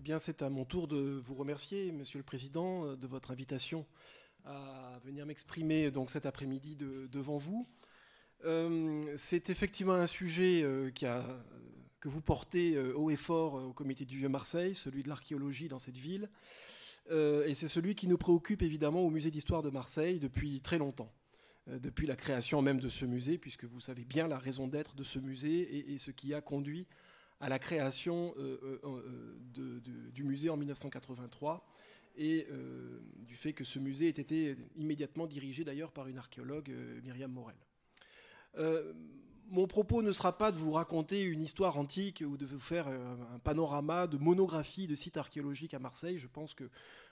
Eh bien, c'est à mon tour de vous remercier, Monsieur le Président, de votre invitation à venir m'exprimer donc cet après-midi devant vous. Euh, c'est effectivement un sujet euh, que vous portez euh, haut et fort au Comité du Vieux-Marseille, celui de l'archéologie dans cette ville, et c'est celui qui nous préoccupe évidemment au Musée d'histoire de Marseille depuis très longtemps, depuis la création même de ce musée, puisque vous savez bien la raison d'être de ce musée et ce qui a conduit à la création euh, euh, euh, du musée en 1983 et du fait que ce musée ait été immédiatement dirigé d'ailleurs par une archéologue, Myriam Morel. mon propos ne sera pas de vous raconter une histoire antique ou de vous faire un panorama de monographie de sites archéologiques à Marseille. Je pense que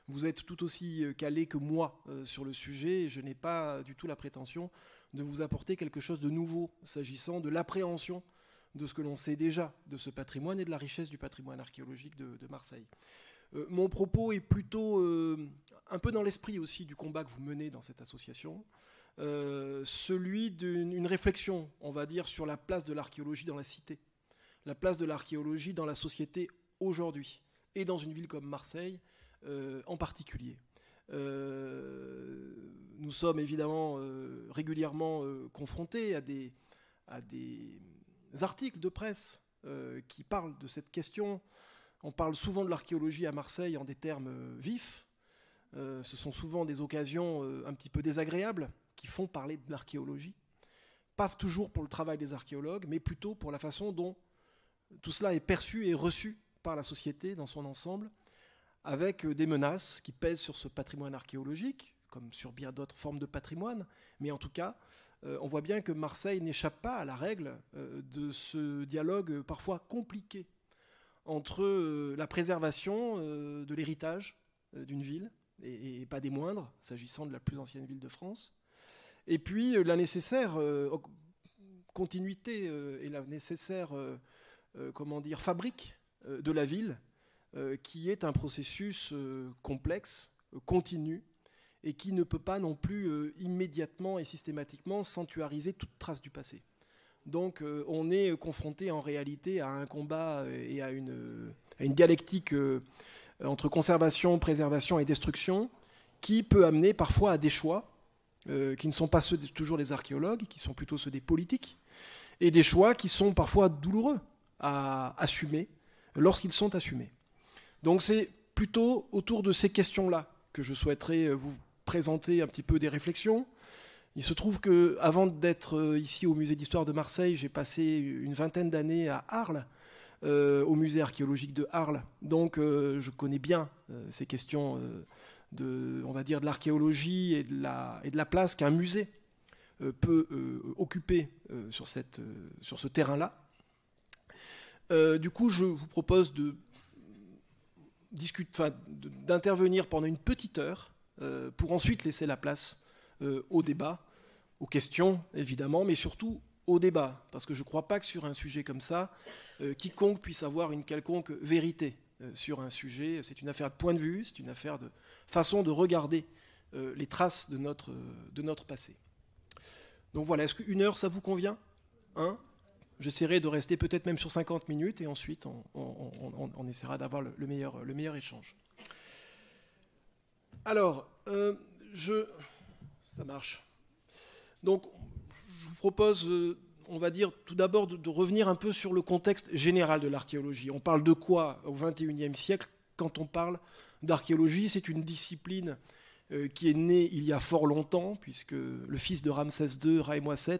vous êtes tout aussi calé que moi sur le sujet. Et je n'ai pas du tout la prétention de vous apporter quelque chose de nouveau s'agissant de l'appréhension de ce que l'on sait déjà de ce patrimoine et de la richesse du patrimoine archéologique de, Marseille. Euh, mon propos est plutôt euh, un peu dans l'esprit aussi du combat que vous menez dans cette association, euh, celui d'une réflexion, on va dire, sur la place de l'archéologie dans la cité, la place de l'archéologie dans la société aujourd'hui, et dans une ville comme Marseille en particulier. nous sommes évidemment régulièrement confrontés à des, à des articles de presse euh, qui parlent de cette question. On parle souvent de l'archéologie à Marseille en des termes euh, vifs. Euh, ce sont souvent des occasions un petit peu désagréables qui font parler de l'archéologie. Pas toujours pour le travail des archéologues, mais plutôt pour la façon dont tout cela est perçu et reçu par la société dans son ensemble, avec des menaces qui pèsent sur ce patrimoine archéologique, comme sur bien d'autres formes de patrimoine, mais en tout cas euh, on voit bien que Marseille n'échappe pas à la règle euh, de ce dialogue parfois compliqué entre euh, la préservation de l'héritage d'une ville, et, pas des moindres, s'agissant de la plus ancienne ville de France, et puis la nécessaire continuité et la nécessaire comment dire, fabrique de la ville, qui est un processus complexe, continu, et qui ne peut pas non plus euh, immédiatement et systématiquement sanctuariser toute trace du passé. Donc euh, on est confronté en réalité à un combat euh, et à une, à une dialectique entre conservation, préservation et destruction qui peut amener parfois à des choix qui ne sont pas ceux toujours des archéologues, qui sont plutôt ceux des politiques, et des choix qui sont parfois douloureux à assumer lorsqu'ils sont assumés. Donc c'est plutôt autour de ces questions-là que je souhaiterais vous, présenter un petit peu des réflexions. Il se trouve que, avant d'être euh, ici au musée d'histoire de Marseille, j'ai passé une vingtaine d'années à Arles, euh, au musée archéologique de Arles. Donc, euh, je connais bien ces questions de, on va dire, de l'archéologie et, la, et, de la place qu'un musée peut occuper sur, cette, sur ce terrain-là. du coup, je vous propose de d'intervenir pendant une petite heure euh, pour ensuite laisser la place euh, au débat, aux questions évidemment, mais surtout au débat, parce que je ne crois pas que sur un sujet comme ça, euh, quiconque puisse avoir une quelconque vérité sur un sujet. C'est une affaire de point de vue, c'est une affaire de façon de regarder les traces de notre, de notre passé. Donc voilà, est-ce qu'une heure, ça vous convient hein J'essaierai de rester peut-être même sur 50 minutes, et ensuite, on, essaiera d'avoir le, meilleur, le meilleur échange. Alors, euh, je... Ça marche. Donc, je vous propose, euh, on va dire, tout d'abord de, revenir un peu sur le contexte général de l'archéologie. On parle de quoi au XXIe siècle quand on parle d'archéologie C'est une discipline euh, qui est née il y a fort longtemps, puisque le fils de Ramsès II, Raémois VII,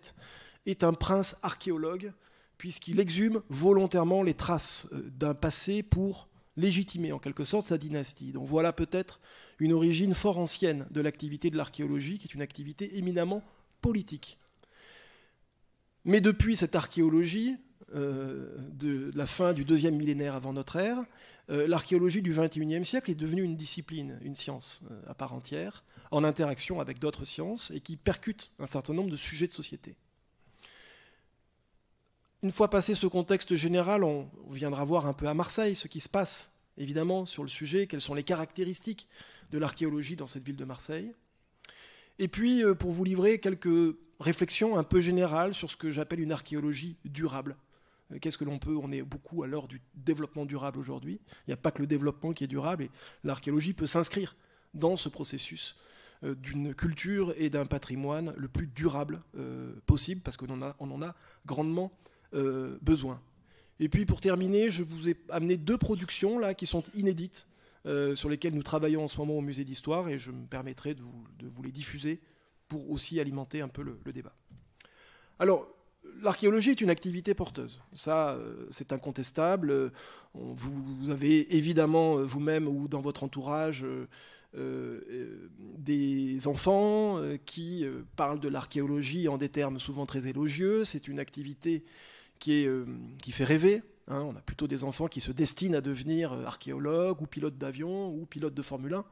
est un prince archéologue, puisqu'il exhume volontairement les traces d'un passé pour légitimer en quelque sorte sa dynastie. Donc voilà peut-être une origine fort ancienne de l'activité de l'archéologie, qui est une activité éminemment politique. Mais depuis cette archéologie euh, de, la fin du deuxième millénaire avant notre ère, euh, l'archéologie du XXIe siècle est devenue une discipline, une science euh, à part entière, en interaction avec d'autres sciences, et qui percute un certain nombre de sujets de société. Une fois passé ce contexte général, on viendra voir un peu à Marseille ce qui se passe évidemment, sur le sujet, quelles sont les caractéristiques de l'archéologie dans cette ville de Marseille. Et puis, euh, pour vous livrer quelques réflexions un peu générales sur ce que j'appelle une archéologie durable. Euh, qu'est-ce que l'on peut On est beaucoup à l'heure du développement durable aujourd'hui. Il n'y a pas que le développement qui est durable, et l'archéologie peut s'inscrire dans ce processus euh, d'une culture et d'un patrimoine le plus durable possible, parce qu'on en, en, a grandement besoin. Et puis pour terminer, je vous ai amené deux productions là qui sont inédites, euh, sur lesquelles nous travaillons en ce moment au musée d'histoire, et je me permettrai de vous, les diffuser pour aussi alimenter un peu le, débat. Alors, l'archéologie est une activité porteuse, ça euh, c'est incontestable. Vous, avez évidemment euh, vous-même ou dans votre entourage des enfants qui parlent de l'archéologie en des termes souvent très élogieux. C'est une activité qui, est, euh, qui fait rêver. Hein. on a plutôt des enfants qui se destinent à devenir euh, archéologues ou pilotes d'avion ou pilotes de Formule 1.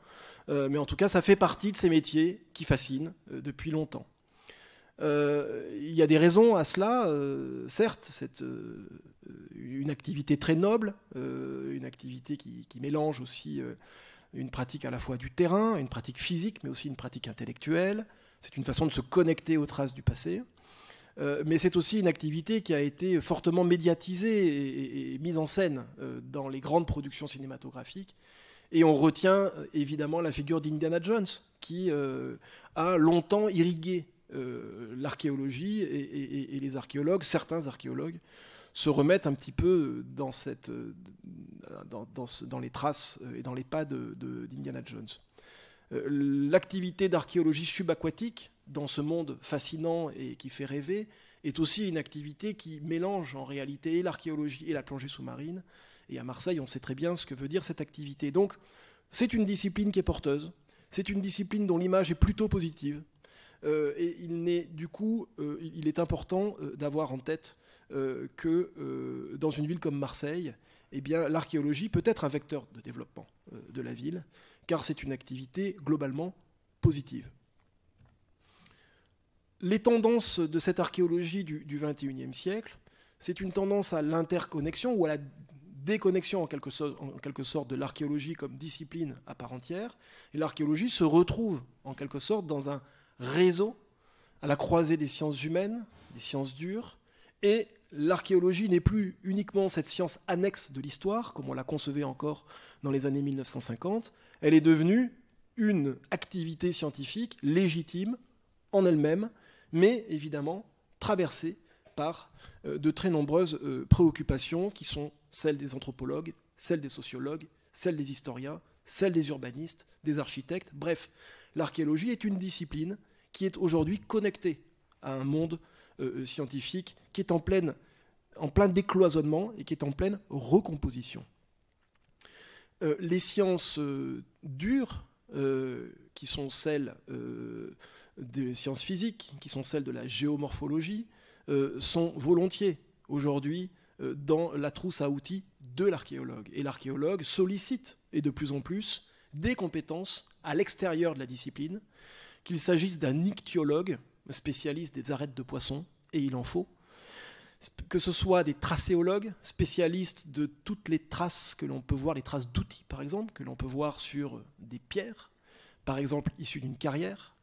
Euh, mais en tout cas, ça fait partie de ces métiers qui fascinent depuis longtemps. il y a des raisons à cela, certes, c'est une activité très noble, une activité qui, qui mélange aussi une pratique à la fois du terrain, une pratique physique, mais aussi une pratique intellectuelle. C'est une façon de se connecter aux traces du passé. Euh, mais c'est aussi une activité qui a été fortement médiatisée et, mise en scène euh, dans les grandes productions cinématographiques. Et on retient euh, évidemment la figure d'Indiana Jones, qui a longtemps irrigué l'archéologie et, les archéologues, certains archéologues, se remettent un petit peu dans, cette, dans, les traces et dans les pas d'Indiana de, Jones l'activité d'archéologie subaquatique dans ce monde fascinant et qui fait rêver, est aussi une activité qui mélange en réalité l'archéologie et la plongée sous-marine. Et à Marseille, on sait très bien ce que veut dire cette activité. Donc, c'est une discipline qui est porteuse, c'est une discipline dont l'image est plutôt positive. Euh, et il n'est du coup, euh, il est important euh, d'avoir en tête que dans une ville comme Marseille, eh bien, l'archéologie peut être un vecteur de développement de la ville, car c'est une activité globalement positive les tendances de cette archéologie du, XXIe siècle, c'est une tendance à l'interconnexion ou à la déconnexion en quelque, en quelque sorte de l'archéologie comme discipline à part entière. Et l'archéologie se retrouve en quelque sorte dans un réseau à la croisée des sciences humaines, des sciences dures, et l'archéologie n'est plus uniquement cette science annexe de l'histoire, comme on la concevait encore dans les années 1950, elle est devenue une activité scientifique légitime en elle-même mais évidemment traversée par euh, de très nombreuses euh, préoccupations qui sont celles des anthropologues, celles des sociologues, celles des historiens, celles des urbanistes, des architectes. Bref, l'archéologie est une discipline qui est aujourd'hui connectée à un monde euh, scientifique qui est en, pleine, en plein décloisonnement et qui est en pleine recomposition. les sciences dures, qui sont celles des sciences physiques, qui sont celles de la géomorphologie, euh, sont volontiers aujourd'hui euh, dans la trousse à outils de l'archéologue. Et l'archéologue sollicite, et de plus en plus, des compétences à l'extérieur de la discipline, qu'il s'agisse d'un ichthyologue, spécialiste des arêtes de poissons, et il en faut, que ce soit des tracéologues, spécialistes de toutes les traces que l'on peut voir, les traces d'outils par exemple, que l'on peut voir sur des pierres, par exemple issues d'une carrière,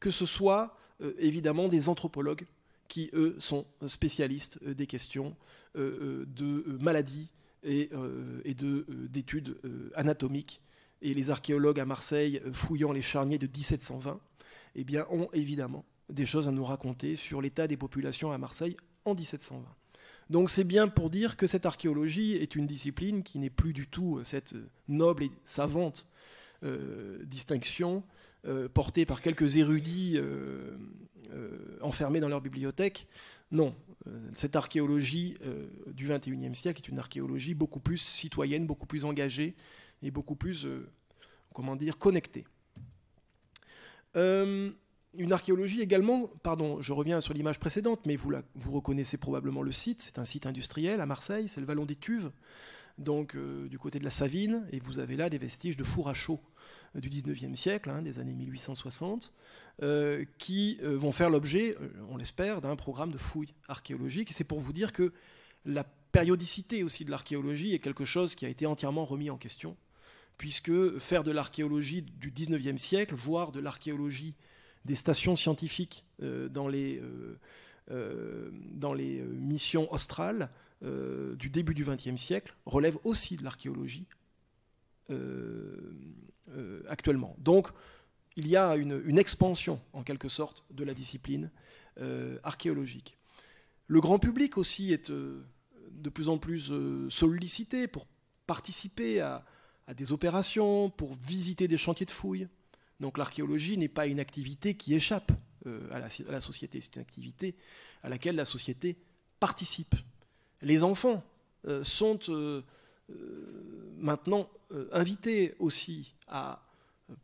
que ce soit euh, évidemment des anthropologues qui, eux, sont spécialistes euh, des questions euh, de maladies et, d'études anatomiques. Et les archéologues à Marseille, fouillant les charniers de 1720, eh bien, ont évidemment des choses à nous raconter sur l'état des populations à Marseille en 1720. Donc c'est bien pour dire que cette archéologie est une discipline qui n'est plus du tout cette noble et savante distinction euh, portée par quelques érudits euh, euh, enfermés dans leur bibliothèque. Non, cette archéologie du XXIe siècle est une archéologie beaucoup plus citoyenne, beaucoup plus engagée et beaucoup plus, comment dire, connectée. une archéologie également, pardon, je reviens sur l'image précédente, mais vous, reconnaissez probablement le site, c'est un site industriel à Marseille, c'est le Vallon des Tuves, donc du côté de la Savine, et vous avez là des vestiges de fours à chaud du 19e siècle, hein, des années 1860, euh, qui euh, vont faire l'objet, euh, on l'espère, d'un programme de fouilles archéologiques. c'est pour vous dire que la périodicité aussi de l'archéologie est quelque chose qui a été entièrement remis en question, puisque faire de l'archéologie du 19e siècle, voire de l'archéologie des stations scientifiques dans les... dans les missions australes du début du XXe siècle relève aussi de l'archéologie euh, euh, actuellement. Donc, il y a une, expansion, en quelque sorte, de la discipline euh, archéologique. Le grand public aussi est de plus en plus sollicité pour participer à, des opérations, pour visiter des chantiers de fouilles. Donc l'archéologie n'est pas une activité qui échappe à la, à la société, c'est une activité à laquelle la société participe. Les enfants sont euh, maintenant euh, invités aussi à euh,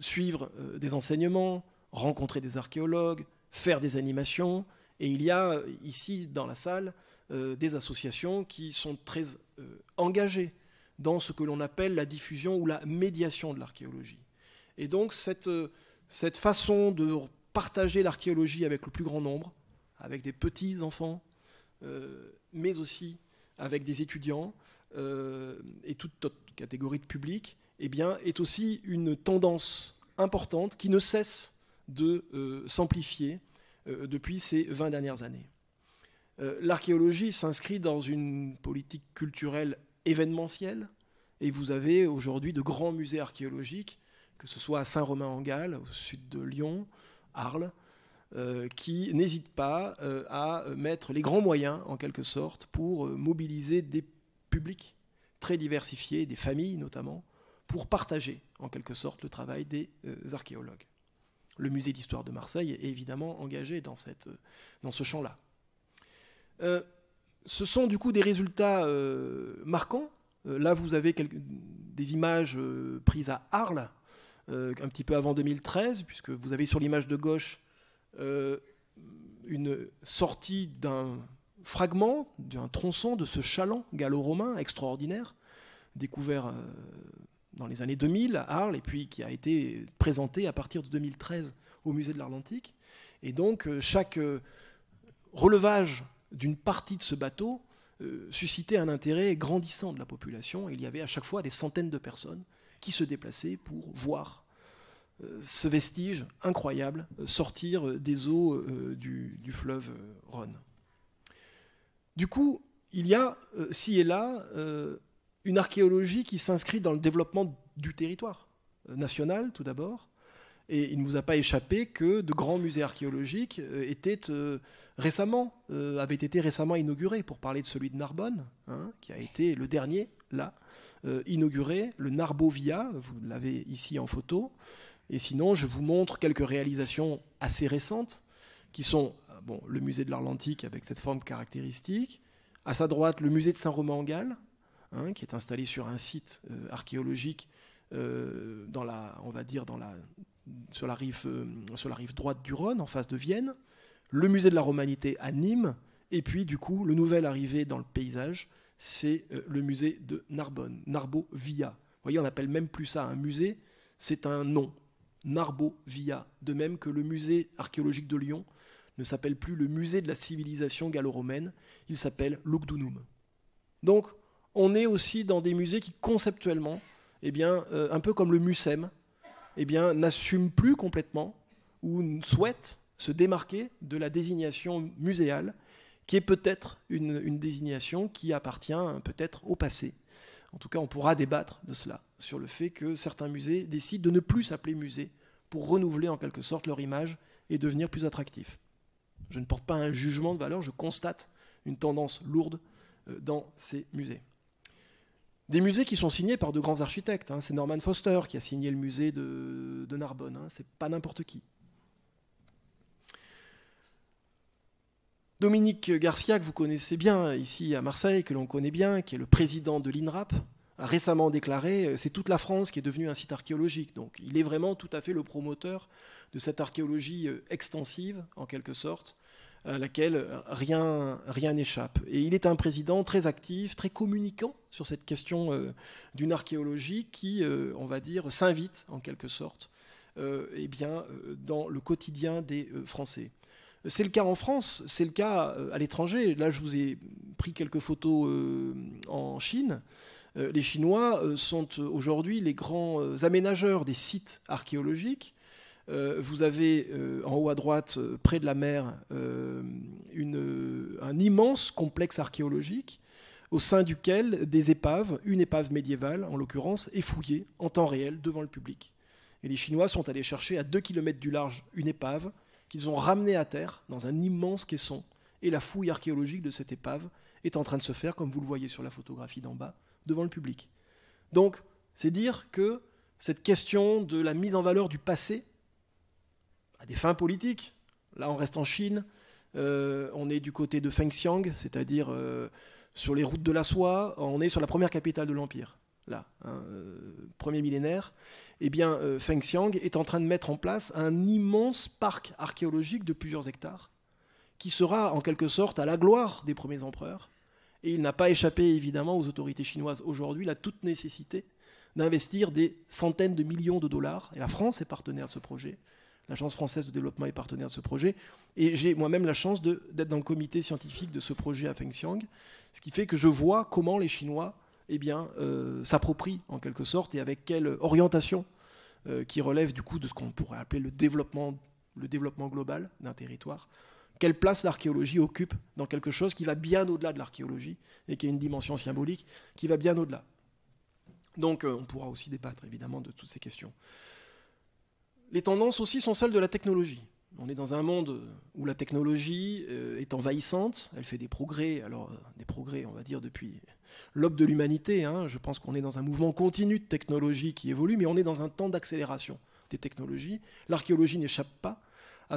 suivre des enseignements, rencontrer des archéologues, faire des animations. Et il y a ici dans la salle des associations qui sont très engagées dans ce que l'on appelle la diffusion ou la médiation de l'archéologie. Et donc cette, cette façon de partager l'archéologie avec le plus grand nombre, avec des petits enfants, mais aussi avec des étudiants, euh, et toute autre catégorie de public, eh bien, est aussi une tendance importante qui ne cesse de euh, s'amplifier euh, depuis ces 20 dernières années. L'archéologie s'inscrit dans une politique culturelle événementielle, et vous avez aujourd'hui de grands musées archéologiques, que ce soit à Saint-Romain-en-Galles, au sud de Lyon, Arles, qui n'hésitent pas à mettre les grands moyens, en quelque sorte, pour mobiliser des public très diversifiés, des familles notamment, pour partager en quelque sorte le travail des euh, archéologues. Le musée d'histoire de Marseille est évidemment engagé dans, cette, euh, dans ce champ-là. Euh, ce sont du coup des résultats marquants. là, vous avez des images prises à Arles, un petit peu avant 2013, puisque vous avez sur l'image de gauche une sortie d'un fragment d'un tronçon de ce chaland gallo-romain extraordinaire, découvert euh, dans les années 2000 à Arles et puis qui a été présenté à partir de 2013 au musée de l'Atlantique. Et donc euh, chaque euh, relevage d'une partie de ce bateau suscitait un intérêt grandissant de la population. Il y avait à chaque fois des centaines de personnes qui se déplaçaient pour voir ce vestige incroyable sortir des eaux du fleuve Rhône. Du coup, il y a, euh, ci et là, euh, une archéologie qui s'inscrit dans le développement du territoire euh, national, tout d'abord. Et il ne vous a pas échappé que de grands musées archéologiques étaient récemment, avaient été récemment inaugurés, pour parler de celui de Narbonne, hein, qui a été le dernier, là, inauguré, le Narbovia, vous l'avez ici en photo. Et sinon, je vous montre quelques réalisations assez récentes, qui sont le musée de l'Arlantique avec cette forme caractéristique. À sa droite, le musée de Saint-Romain-en-Galles, hein, qui est installé sur un site euh, archéologique euh, dans la, on va dire dans la, sur, la rive, euh, sur la rive droite du Rhône, en face de Vienne. Le musée de la Romanité à Nîmes. Et puis, du coup, le nouvel arrivé dans le paysage, c'est le musée de Narbonne, narbo Via. Vous voyez, on appelle même plus ça un musée, c'est un nom, narbo Via. De même que le musée archéologique de Lyon, ne s'appelle plus le musée de la civilisation gallo-romaine, il s'appelle l'Ugdunum. Donc, on est aussi dans des musées qui, conceptuellement, eh bien, euh, un peu comme le MUSEM, eh bien, n'assument plus complètement ou souhaitent se démarquer de la désignation muséale, qui est peut-être une, une désignation qui appartient hein, peut-être au passé. En tout cas, on pourra débattre de cela, sur le fait que certains musées décident de ne plus s'appeler musée pour renouveler en quelque sorte leur image et devenir plus attractifs. Je ne porte pas un jugement de valeur, je constate une tendance lourde euh, dans ces musées. Des musées qui sont signés par de grands architectes. Hein. C'est Norman Foster qui a signé le musée de, Narbonne. Ce hein. C'est pas n'importe qui. Dominique Garcia, que vous connaissez bien ici à Marseille, que l'on connaît bien, qui est le président de l'INRAP, récemment déclaré, euh, c'est toute la France qui est devenue un site archéologique. Donc il est vraiment tout à fait le promoteur de cette archéologie euh, extensive, en quelque sorte, à laquelle euh, rien n'échappe. Et il est un président très actif, très communicant sur cette question d'une archéologie qui, on va dire, s'invite en quelque sorte, eh bien, dans le quotidien des Français. C'est le cas en France, c'est le cas à l'étranger. Là, je vous ai pris quelques photos en Chine. Euh, les Chinois euh, sont euh, aujourd'hui les grands aménageurs des sites archéologiques. vous avez en haut à droite, près de la mer, un immense complexe archéologique au sein duquel des épaves, une épave médiévale en l'occurrence, est fouillée en temps réel devant le public. Et les Chinois sont allés chercher à 2 km du large une épave qu'ils ont ramenée à terre dans un immense caisson. Et la fouille archéologique de cette épave est en train de se faire, comme vous le voyez sur la photographie d'en bas, devant le public. Donc, c'est dire que cette question de la mise en valeur du passé, à des fins politiques, là on reste en Chine, euh, on est du côté de Fengxiang, c'est-à-dire euh, sur les routes de la soie, on est sur la première capitale de l'Empire, là, hein, euh, premier millénaire, eh bien Fengxiang est en train de mettre en place un immense parc archéologique de plusieurs hectares, qui sera en quelque sorte à la gloire des premiers empereurs, et il n'a pas échappé évidemment aux autorités chinoises aujourd'hui la toute nécessité d'investir des centaines de millions de dollars. Et la France est partenaire de ce projet. L'Agence française de développement est partenaire de ce projet. Et j'ai moi-même la chance d'être dans le comité scientifique de ce projet à Fengxiang, ce qui fait que je vois comment les Chinois eh bien, euh, s'approprient en quelque sorte et avec quelle orientation euh, qui relève du coup de ce qu'on pourrait appeler le développement, le développement global d'un territoire, quelle place l'archéologie occupe dans quelque chose qui va bien au-delà de l'archéologie et qui a une dimension symbolique qui va bien au-delà. Donc euh, on pourra aussi débattre évidemment de toutes ces questions. Les tendances aussi sont celles de la technologie. On est dans un monde où la technologie euh, est envahissante, elle fait des progrès, alors euh, des progrès on va dire depuis l'aube de l'humanité, hein. je pense qu'on est dans un mouvement continu de technologie qui évolue, mais on est dans un temps d'accélération des technologies, l'archéologie n'échappe pas,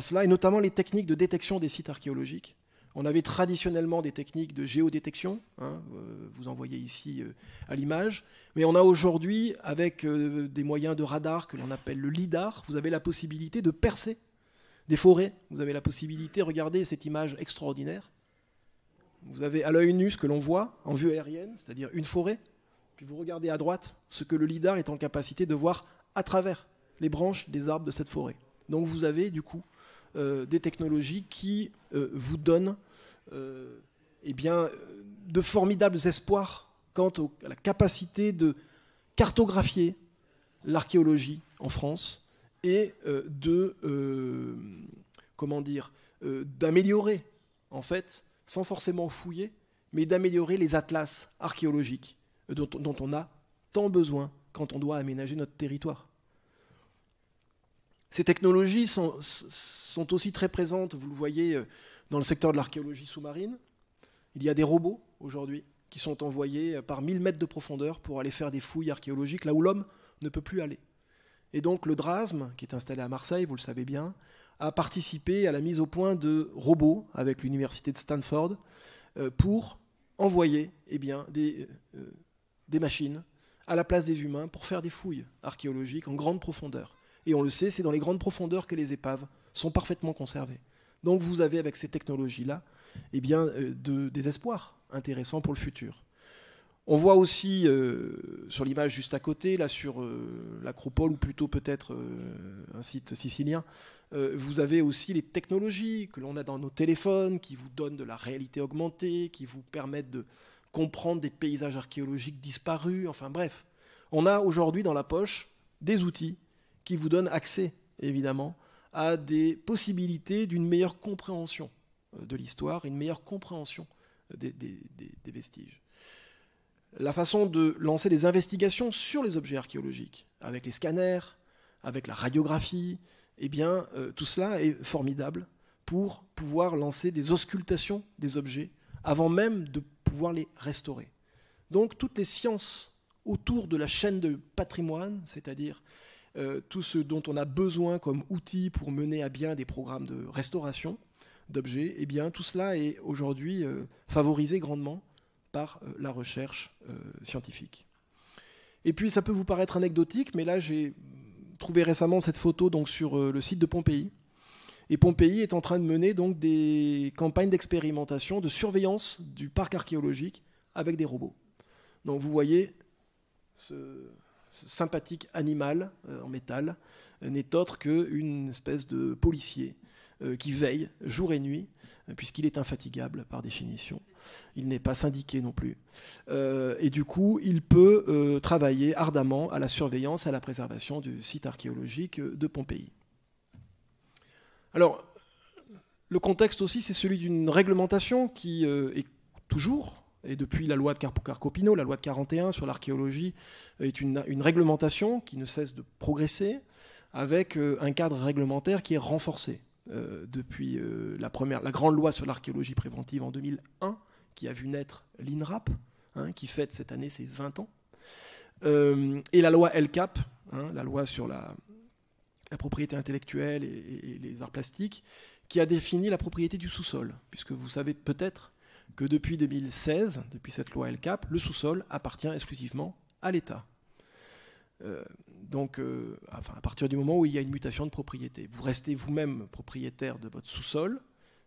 cela, et notamment les techniques de détection des sites archéologiques. On avait traditionnellement des techniques de géodétection, hein, euh, vous en voyez ici euh, à l'image, mais on a aujourd'hui, avec euh, des moyens de radar que l'on appelle le LIDAR, vous avez la possibilité de percer des forêts, vous avez la possibilité, regardez cette image extraordinaire, vous avez à l'œil nu ce que l'on voit en vue aérienne, c'est-à-dire une forêt, puis vous regardez à droite ce que le LIDAR est en capacité de voir à travers les branches des arbres de cette forêt. Donc vous avez du coup euh, des technologies qui euh, vous donnent euh, eh bien, de formidables espoirs quant à la capacité de cartographier l'archéologie en France et de comment dire d'améliorer en fait sans forcément fouiller mais d'améliorer les atlas archéologiques dont, on a tant besoin quand on doit aménager notre territoire. Ces technologies sont, aussi très présentes, vous le voyez, euh, dans le secteur de l'archéologie sous-marine. Il y a des robots aujourd'hui qui sont envoyés euh, par 1000 mètres de profondeur pour aller faire des fouilles archéologiques là où l'homme ne peut plus aller. Et donc le DRASM, qui est installé à Marseille, vous le savez bien, a participé à la mise au point de robots avec l'université de Stanford euh, pour envoyer eh bien, des machines à la place des humains pour faire des fouilles archéologiques en grande profondeur. Et on le sait, c'est dans les grandes profondeurs que les épaves sont parfaitement conservées. Donc vous avez avec ces technologies-là eh bien, euh, des espoirs intéressants pour le futur. On voit aussi euh, sur l'image juste à côté, là sur euh, l'acropole ou plutôt peut-être un site sicilien, vous avez aussi les technologies que l'on a dans nos téléphones qui vous donnent de la réalité augmentée, qui vous permettent de comprendre des paysages archéologiques disparus, enfin bref. On a aujourd'hui dans la poche des outils qui vous donne accès, évidemment, à des possibilités d'une meilleure compréhension euh, de l'histoire, une meilleure compréhension euh, des, vestiges. La façon de lancer des investigations sur les objets archéologiques, avec les scanners, avec la radiographie, eh bien, euh, tout cela est formidable pour pouvoir lancer des auscultations des objets avant même de pouvoir les restaurer. Donc toutes les sciences autour de la chaîne de patrimoine, c'est-à-dire euh, tout ce dont on a besoin comme outil pour mener à bien des programmes de restauration d'objets, eh bien tout cela est aujourd'hui euh, favorisé grandement par euh, la recherche scientifique. Et puis ça peut vous paraître anecdotique, mais là j'ai trouvé récemment cette photo donc sur le site de Pompéi. Et Pompéi est en train de mener donc des campagnes d'expérimentation, de surveillance du parc archéologique avec des robots. Donc vous voyez ce, sympathique animal euh, en métal euh, n'est autre qu'une espèce de policier euh, qui veille jour et nuit, puisqu'il est infatigable par définition. Il n'est pas syndiqué non plus. et du coup, il peut travailler ardemment à la surveillance, à la préservation du site archéologique de Pompéi. Alors, le contexte aussi, c'est celui d'une réglementation qui est toujours et depuis la loi de Carcopino, la loi de 41 sur l'archéologie, est une, une, réglementation qui ne cesse de progresser avec euh, un cadre réglementaire qui est renforcé euh, depuis euh, la, première, la grande loi sur l'archéologie préventive en 2001, qui a vu naître l'INRAP, hein, qui fête cette année ses 20 ans, et la loi LCAP, hein, la loi sur la, la propriété intellectuelle et les arts plastiques, qui a défini la propriété du sous-sol, puisque vous savez peut-être que depuis 2016, depuis cette loi LCAP, le sous-sol appartient exclusivement à l'État. Euh, donc, euh, à partir du moment où il y a une mutation de propriété, vous restez vous-même propriétaire de votre sous-sol,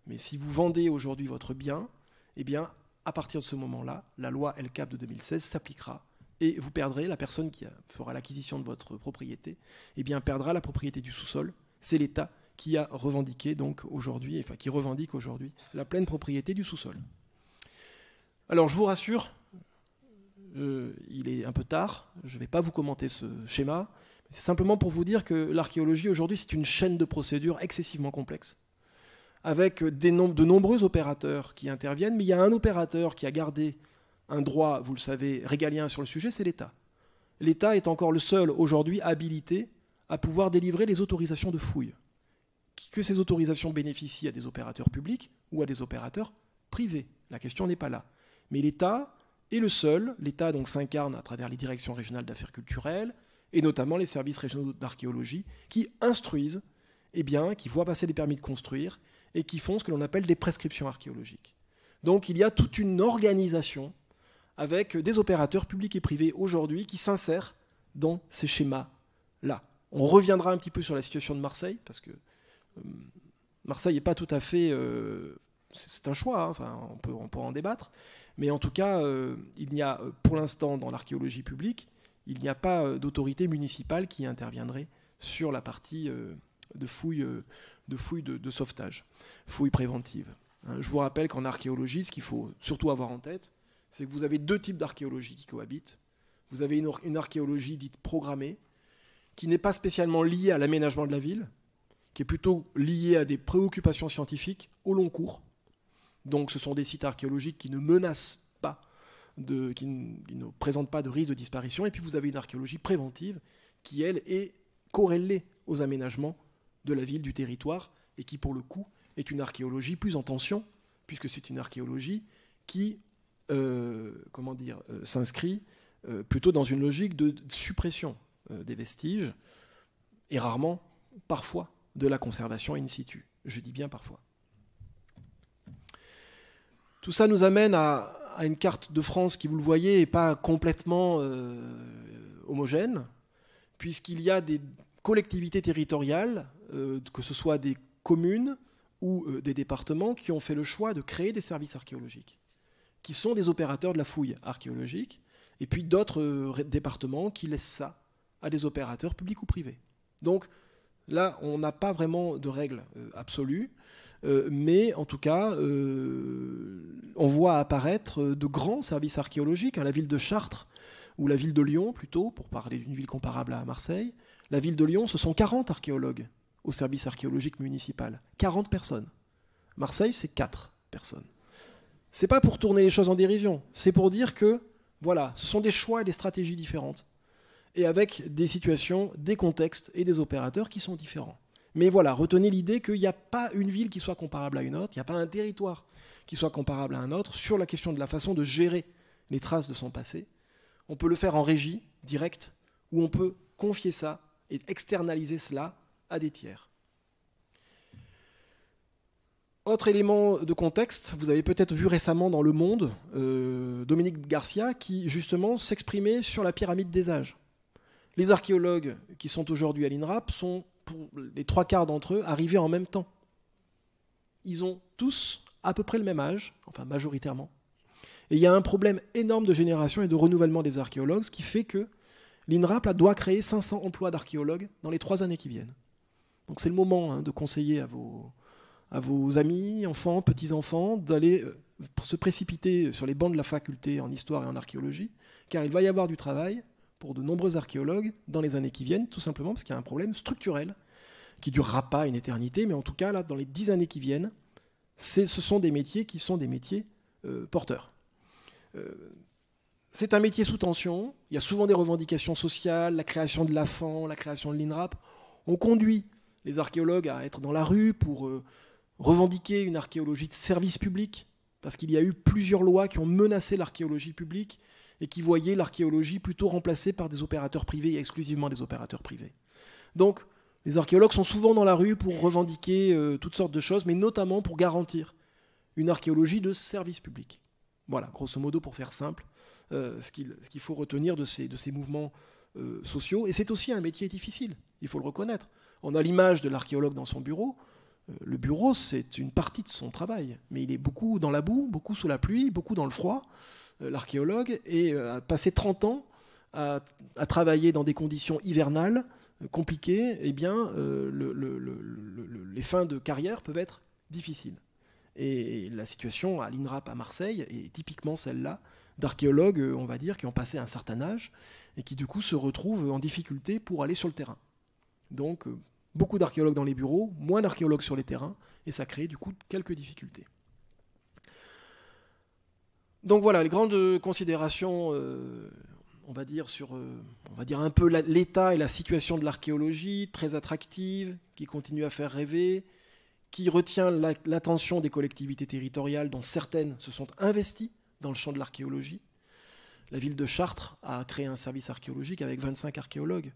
mais si vous vendez aujourd'hui votre bien, eh bien, à partir de ce moment-là, la loi LCAP de 2016 s'appliquera et vous perdrez la personne qui fera l'acquisition de votre propriété, eh bien, perdra la propriété du sous-sol. C'est l'État qui a revendiqué donc aujourd'hui, enfin qui revendique aujourd'hui la pleine propriété du sous-sol. Alors je vous rassure, euh, il est un peu tard, je ne vais pas vous commenter ce schéma, c'est simplement pour vous dire que l'archéologie aujourd'hui c'est une chaîne de procédures excessivement complexe, avec des de nombreux opérateurs qui interviennent, mais il y a un opérateur qui a gardé un droit, vous le savez, régalien sur le sujet, c'est l'État. L'État est encore le seul aujourd'hui habilité à pouvoir délivrer les autorisations de fouilles. Que ces autorisations bénéficient à des opérateurs publics ou à des opérateurs privés, la question n'est pas là. Mais l'État est le seul, l'État donc s'incarne à travers les directions régionales d'affaires culturelles, et notamment les services régionaux d'archéologie, qui instruisent, et eh bien, qui voient passer les permis de construire, et qui font ce que l'on appelle des prescriptions archéologiques. Donc il y a toute une organisation avec des opérateurs publics et privés aujourd'hui qui s'insèrent dans ces schémas-là. On reviendra un petit peu sur la situation de Marseille, parce que euh, Marseille n'est pas tout à fait... Euh, c'est un choix, hein, enfin, on, peut, on peut en débattre, mais en tout cas, euh, il n'y a euh, pour l'instant dans l'archéologie publique, il n'y a pas euh, d'autorité municipale qui interviendrait sur la partie de fouilles, de, de, sauvetage, fouilles préventives. Hein, je vous rappelle qu'en archéologie, ce qu'il faut surtout avoir en tête, c'est que vous avez deux types d'archéologie qui cohabitent. Vous avez une archéologie dite programmée, qui n'est pas spécialement liée à l'aménagement de la ville, qui est plutôt liée à des préoccupations scientifiques au long cours, donc ce sont des sites archéologiques qui ne menacent pas, de, qui, ne, présentent pas de risque de disparition. Et puis vous avez une archéologie préventive qui, elle, est corrélée aux aménagements de la ville, du territoire, et qui, pour le coup, est une archéologie plus en tension, puisque c'est une archéologie qui, euh, comment dire, euh, s'inscrit euh, plutôt dans une logique de suppression des vestiges, et rarement, parfois, de la conservation in situ. Je dis bien parfois. Tout ça nous amène à, une carte de France qui, vous le voyez, n'est pas complètement euh, homogène, puisqu'il y a des collectivités territoriales, euh, que ce soit des communes ou euh, des départements, qui ont fait le choix de créer des services archéologiques, qui sont des opérateurs de la fouille archéologique, et puis d'autres départements qui laissent ça à des opérateurs publics ou privés. Donc là, on n'a pas vraiment de règles absolues. Euh, mais en tout cas, euh, on voit apparaître euh, de grands services archéologiques, À hein, la ville de Chartres ou la ville de Lyon plutôt, pour parler d'une ville comparable à Marseille. La ville de Lyon, ce sont 40 archéologues au service archéologique municipal. 40 personnes. Marseille, c'est 4 personnes. C'est pas pour tourner les choses en dérision, c'est pour dire que, voilà, ce sont des choix et des stratégies différentes, et avec des situations, des contextes et des opérateurs qui sont différents. Mais voilà, retenez l'idée qu'il n'y a pas une ville qui soit comparable à une autre, il n'y a pas un territoire qui soit comparable à un autre sur la question de la façon de gérer les traces de son passé. On peut le faire en régie, directe, ou on peut confier ça et externaliser cela à des tiers. Autre élément de contexte, vous avez peut-être vu récemment dans Le Monde euh, Dominique Garcia qui justement s'exprimait sur la pyramide des âges. Les archéologues qui sont aujourd'hui à l'INRAP sont pour les trois quarts d'entre eux, arrivés en même temps. Ils ont tous à peu près le même âge, enfin majoritairement. Et il y a un problème énorme de génération et de renouvellement des archéologues, ce qui fait que l'INRAP doit créer 500 emplois d'archéologues dans les trois années qui viennent. Donc c'est le moment hein, de conseiller à vos, à vos amis, enfants, petits-enfants, d'aller euh, se précipiter sur les bancs de la faculté en histoire et en archéologie, car il va y avoir du travail, pour de nombreux archéologues dans les années qui viennent, tout simplement parce qu'il y a un problème structurel qui durera pas une éternité, mais en tout cas, là, dans les dix années qui viennent, ce sont des métiers qui sont des métiers euh, porteurs. Euh, c'est un métier sous tension, il y a souvent des revendications sociales, la création de l'AFAN, la création de l'INRAP. ont conduit les archéologues à être dans la rue pour euh, revendiquer une archéologie de service public, parce qu'il y a eu plusieurs lois qui ont menacé l'archéologie publique, et qui voyaient l'archéologie plutôt remplacée par des opérateurs privés et exclusivement des opérateurs privés. Donc, les archéologues sont souvent dans la rue pour revendiquer euh, toutes sortes de choses, mais notamment pour garantir une archéologie de service public. Voilà, grosso modo, pour faire simple, euh, ce qu'il faut retenir de ces, de ces mouvements euh, sociaux. Et c'est aussi un métier difficile, il faut le reconnaître. On a l'image de l'archéologue dans son bureau. le bureau, c'est une partie de son travail, mais il est beaucoup dans la boue, beaucoup sous la pluie, beaucoup dans le froid. Euh, l'archéologue, et a passé 30 ans à, travailler dans des conditions hivernales euh, compliquées, eh bien, euh, les fins de carrière peuvent être difficiles. Et la situation à l'INRAP à Marseille est typiquement celle-là d'archéologues, on va dire, qui ont passé un certain âge et qui du coup se retrouvent en difficulté pour aller sur le terrain. Donc beaucoup d'archéologues dans les bureaux, moins d'archéologues sur les terrains, et ça crée du coup quelques difficultés. Donc voilà, les grandes euh, considérations, euh, on va dire sur, euh, on va dire un peu l'état et la situation de l'archéologie, très attractive, qui continue à faire rêver, qui retient l'attention des collectivités territoriales, dont certaines se sont investies dans le champ de l'archéologie. La ville de Chartres a créé un service archéologique avec 25 archéologues.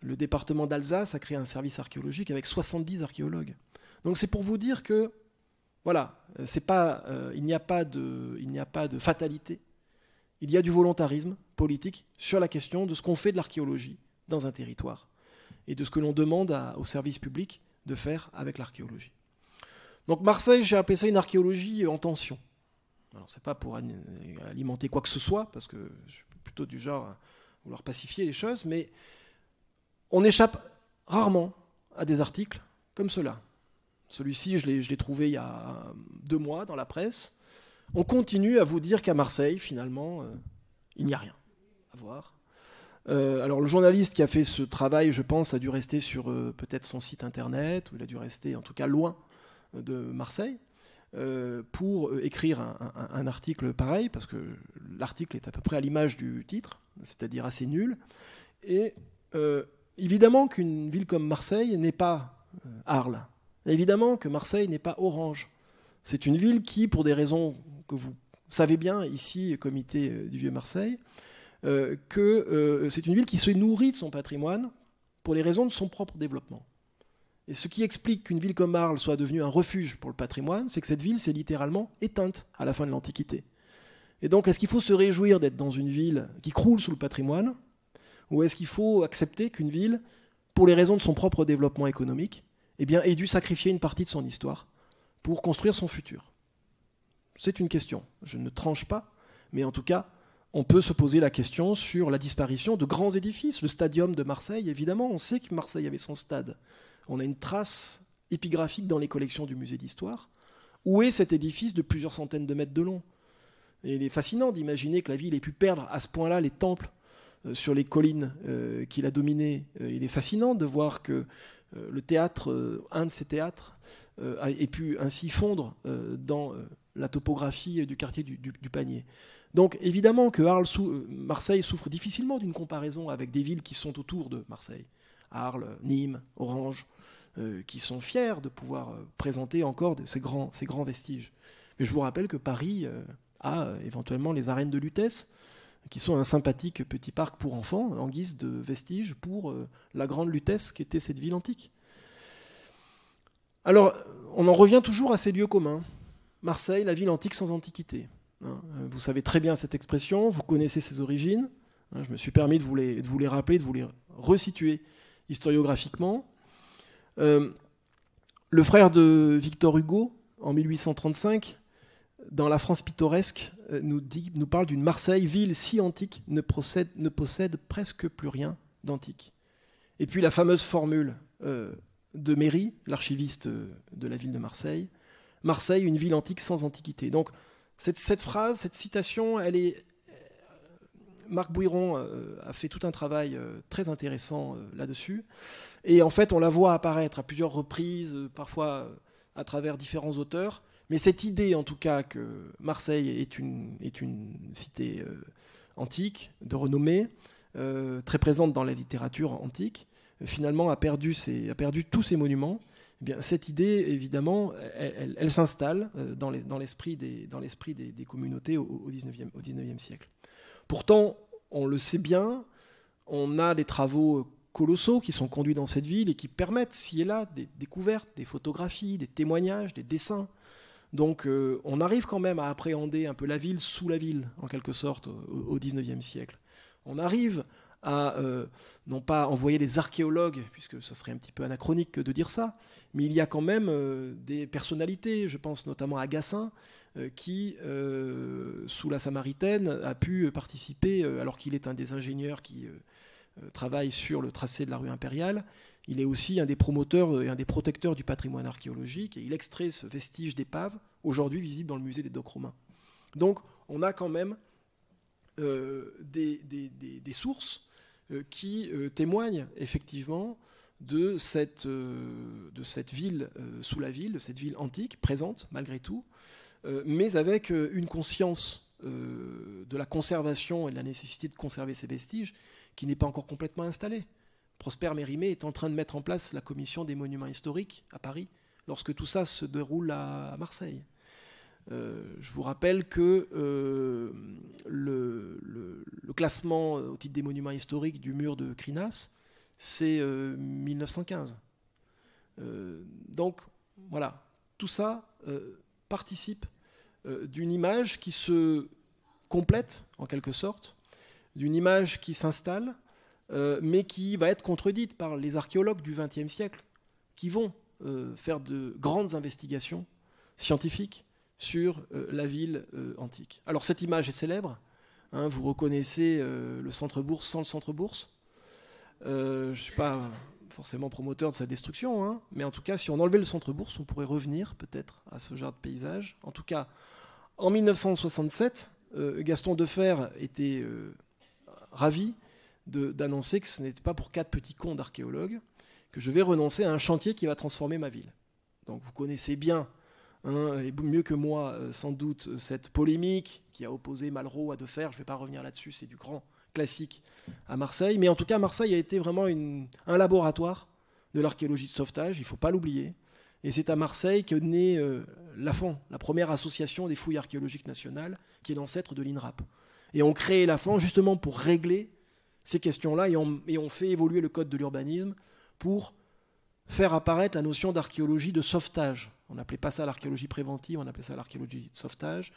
Le département d'Alsace a créé un service archéologique avec 70 archéologues. Donc c'est pour vous dire que voilà, euh, euh, il n'y a pas de, fatalité. Il y a du volontarisme politique sur la question de ce qu'on fait de l'archéologie dans un territoire et de ce que l'on demande aux services publics de faire avec l'archéologie. Donc Marseille, j'ai appelé ça une archéologie en tension. Alors c'est pas pour alimenter quoi que ce soit, parce que je suis plutôt du genre à vouloir pacifier les choses, mais on échappe rarement à des articles comme cela. Celui-ci, je l'ai trouvé il y a deux mois dans la presse. On continue à vous dire qu'à Marseille, finalement, euh, il n'y a rien à voir. Euh, alors le journaliste qui a fait ce travail, je pense, a dû rester sur euh, peut-être son site internet, ou il a dû rester en tout cas loin de Marseille, pour écrire un, article pareil, parce que l'article est à peu près à l'image du titre, c'est-à-dire assez nul. Et évidemment qu'une ville comme Marseille n'est pas Arles Évidemment que Marseille n'est pas orange. C'est une ville qui, pour des raisons que vous savez bien ici, comité euh, du Vieux Marseille, euh, que euh, c'est une ville qui se nourrit de son patrimoine pour les raisons de son propre développement. Et ce qui explique qu'une ville comme Arles soit devenue un refuge pour le patrimoine, c'est que cette ville s'est littéralement éteinte à la fin de l'Antiquité. Et donc, est-ce qu'il faut se réjouir d'être dans une ville qui croule sous le patrimoine Ou est-ce qu'il faut accepter qu'une ville, pour les raisons de son propre développement économique, eh bien, ait dû sacrifier une partie de son histoire pour construire son futur C'est une question. Je ne tranche pas, mais en tout cas, on peut se poser la question sur la disparition de grands édifices. Le stadium de Marseille, évidemment, on sait que Marseille avait son stade. On a une trace épigraphique dans les collections du musée d'histoire. Où est cet édifice de plusieurs centaines de mètres de long Il est fascinant d'imaginer que la ville ait pu perdre à ce point-là les temples euh, sur les collines qui euh, qu'il a dominées. Euh, il est fascinant de voir que euh, le théâtre, euh, un de ces théâtres, euh, ait pu ainsi fondre dans la topographie du quartier du, Panier. Donc évidemment que Arles Marseille souffre difficilement d'une comparaison avec des villes qui sont autour de Marseille, Arles, Nîmes, Orange, qui sont fiers de pouvoir présenter encore ces, grands, vestiges. Mais je vous rappelle que Paris a éventuellement les arènes de Lutèce, qui sont un sympathique petit parc pour enfants en guise de vestige pour euh, la grande lutèce qu'était cette ville antique. Alors, on en revient toujours à ces lieux communs. Marseille, la ville antique sans antiquité. Hein, euh, vous savez très bien cette expression, vous connaissez ses origines. Hein, je me suis permis de vous, les, vous les rappeler, de vous les resituer historiographiquement. Euh, le frère de Victor Hugo, en 1835, dans la France pittoresque, euh, nous, nous parle d'une Marseille, ville si antique, ne, procède, ne possède presque plus rien d'antique. Et puis la fameuse formule euh, de Méry, l'archiviste euh, de la ville de Marseille, Marseille, une ville antique sans antiquité. Donc cette, phrase, cette citation, elle est... Marc Bouiron a fait tout un travail très intéressant là-dessus. Et en fait, on la voit apparaître à plusieurs reprises, parfois à travers différents auteurs. Mais cette idée, en tout cas, que Marseille est une, est une cité euh, antique, de renommée, euh, très présente dans la littérature antique, euh, finalement a perdu, a perdu tous ses monuments. Eh bien, cette idée, évidemment, elle, s'installe dans l'esprit dans des, des, communautés au, XIXe 19e, au 19e siècle. Pourtant, on le sait bien, on a des travaux colossaux qui sont conduits dans cette ville et qui permettent, ci et là, des découvertes, des photographies, des témoignages, des dessins, donc euh, on arrive quand même à appréhender un peu la ville sous la ville, en quelque sorte, au, XIXe siècle. On arrive à, euh, non pas envoyer des archéologues, puisque ce serait un petit peu anachronique de dire ça, mais il y a quand même euh, des personnalités, je pense notamment à Gassin, qui, sous la Samaritaine, a pu participer, alors qu'il est un des ingénieurs qui travaille sur le tracé de la rue impériale, il est aussi un des promoteurs et un des protecteurs du patrimoine archéologique et il extrait ce vestige d'épave, aujourd'hui visible dans le musée des docks romains. Donc on a quand même euh, des, sources euh, qui euh, témoignent effectivement de cette, de cette ville sous la ville, de cette ville antique, présente malgré tout, mais avec une conscience de la conservation et de la nécessité de conserver ces vestiges qui n'est pas encore complètement installée. Prosper Mérimée est en train de mettre en place la commission des monuments historiques à Paris, lorsque tout ça se déroule à Marseille. Euh, je vous rappelle que euh, le, classement au titre des monuments historiques du mur de Crinas, c'est 1915. Euh, donc voilà, tout ça participe d'une image qui se complète en quelque sorte, d'une image qui s'installe, euh, mais qui va être contredite par les archéologues du XXe siècle, qui vont euh, faire de grandes investigations scientifiques sur euh, la ville antique. Alors cette image est célèbre, hein, vous reconnaissez le centre-bourse sans le centre-bourse. je ne suis pas forcément promoteur de sa destruction, hein, mais en tout cas, si on enlevait le centre-bourse, on pourrait revenir peut-être à ce genre de paysage. En tout cas, en 1967, Gaston Defer était ravi d'annoncer que ce n'était pas pour quatre petits cons d'archéologues que je vais renoncer à un chantier qui va transformer ma ville. Donc vous connaissez bien, hein, et mieux que moi euh, sans doute, euh, cette polémique qui a opposé Malraux à Defer. Je ne vais pas revenir là-dessus, c'est du grand classique à Marseille. Mais en tout cas, Marseille a été vraiment un laboratoire de l'archéologie de sauvetage, il ne faut pas l'oublier. Et c'est à Marseille que naît euh, la l'AFAN, la première association des fouilles archéologiques nationales, qui est l'ancêtre de l'INRAP. Et on crée l'AFAN justement pour régler ces questions-là et ont et fait évoluer le code de l'urbanisme pour faire apparaître la notion d'archéologie de sauvetage. On n'appelait pas ça l'archéologie préventive, on appelait ça l'archéologie de sauvetage.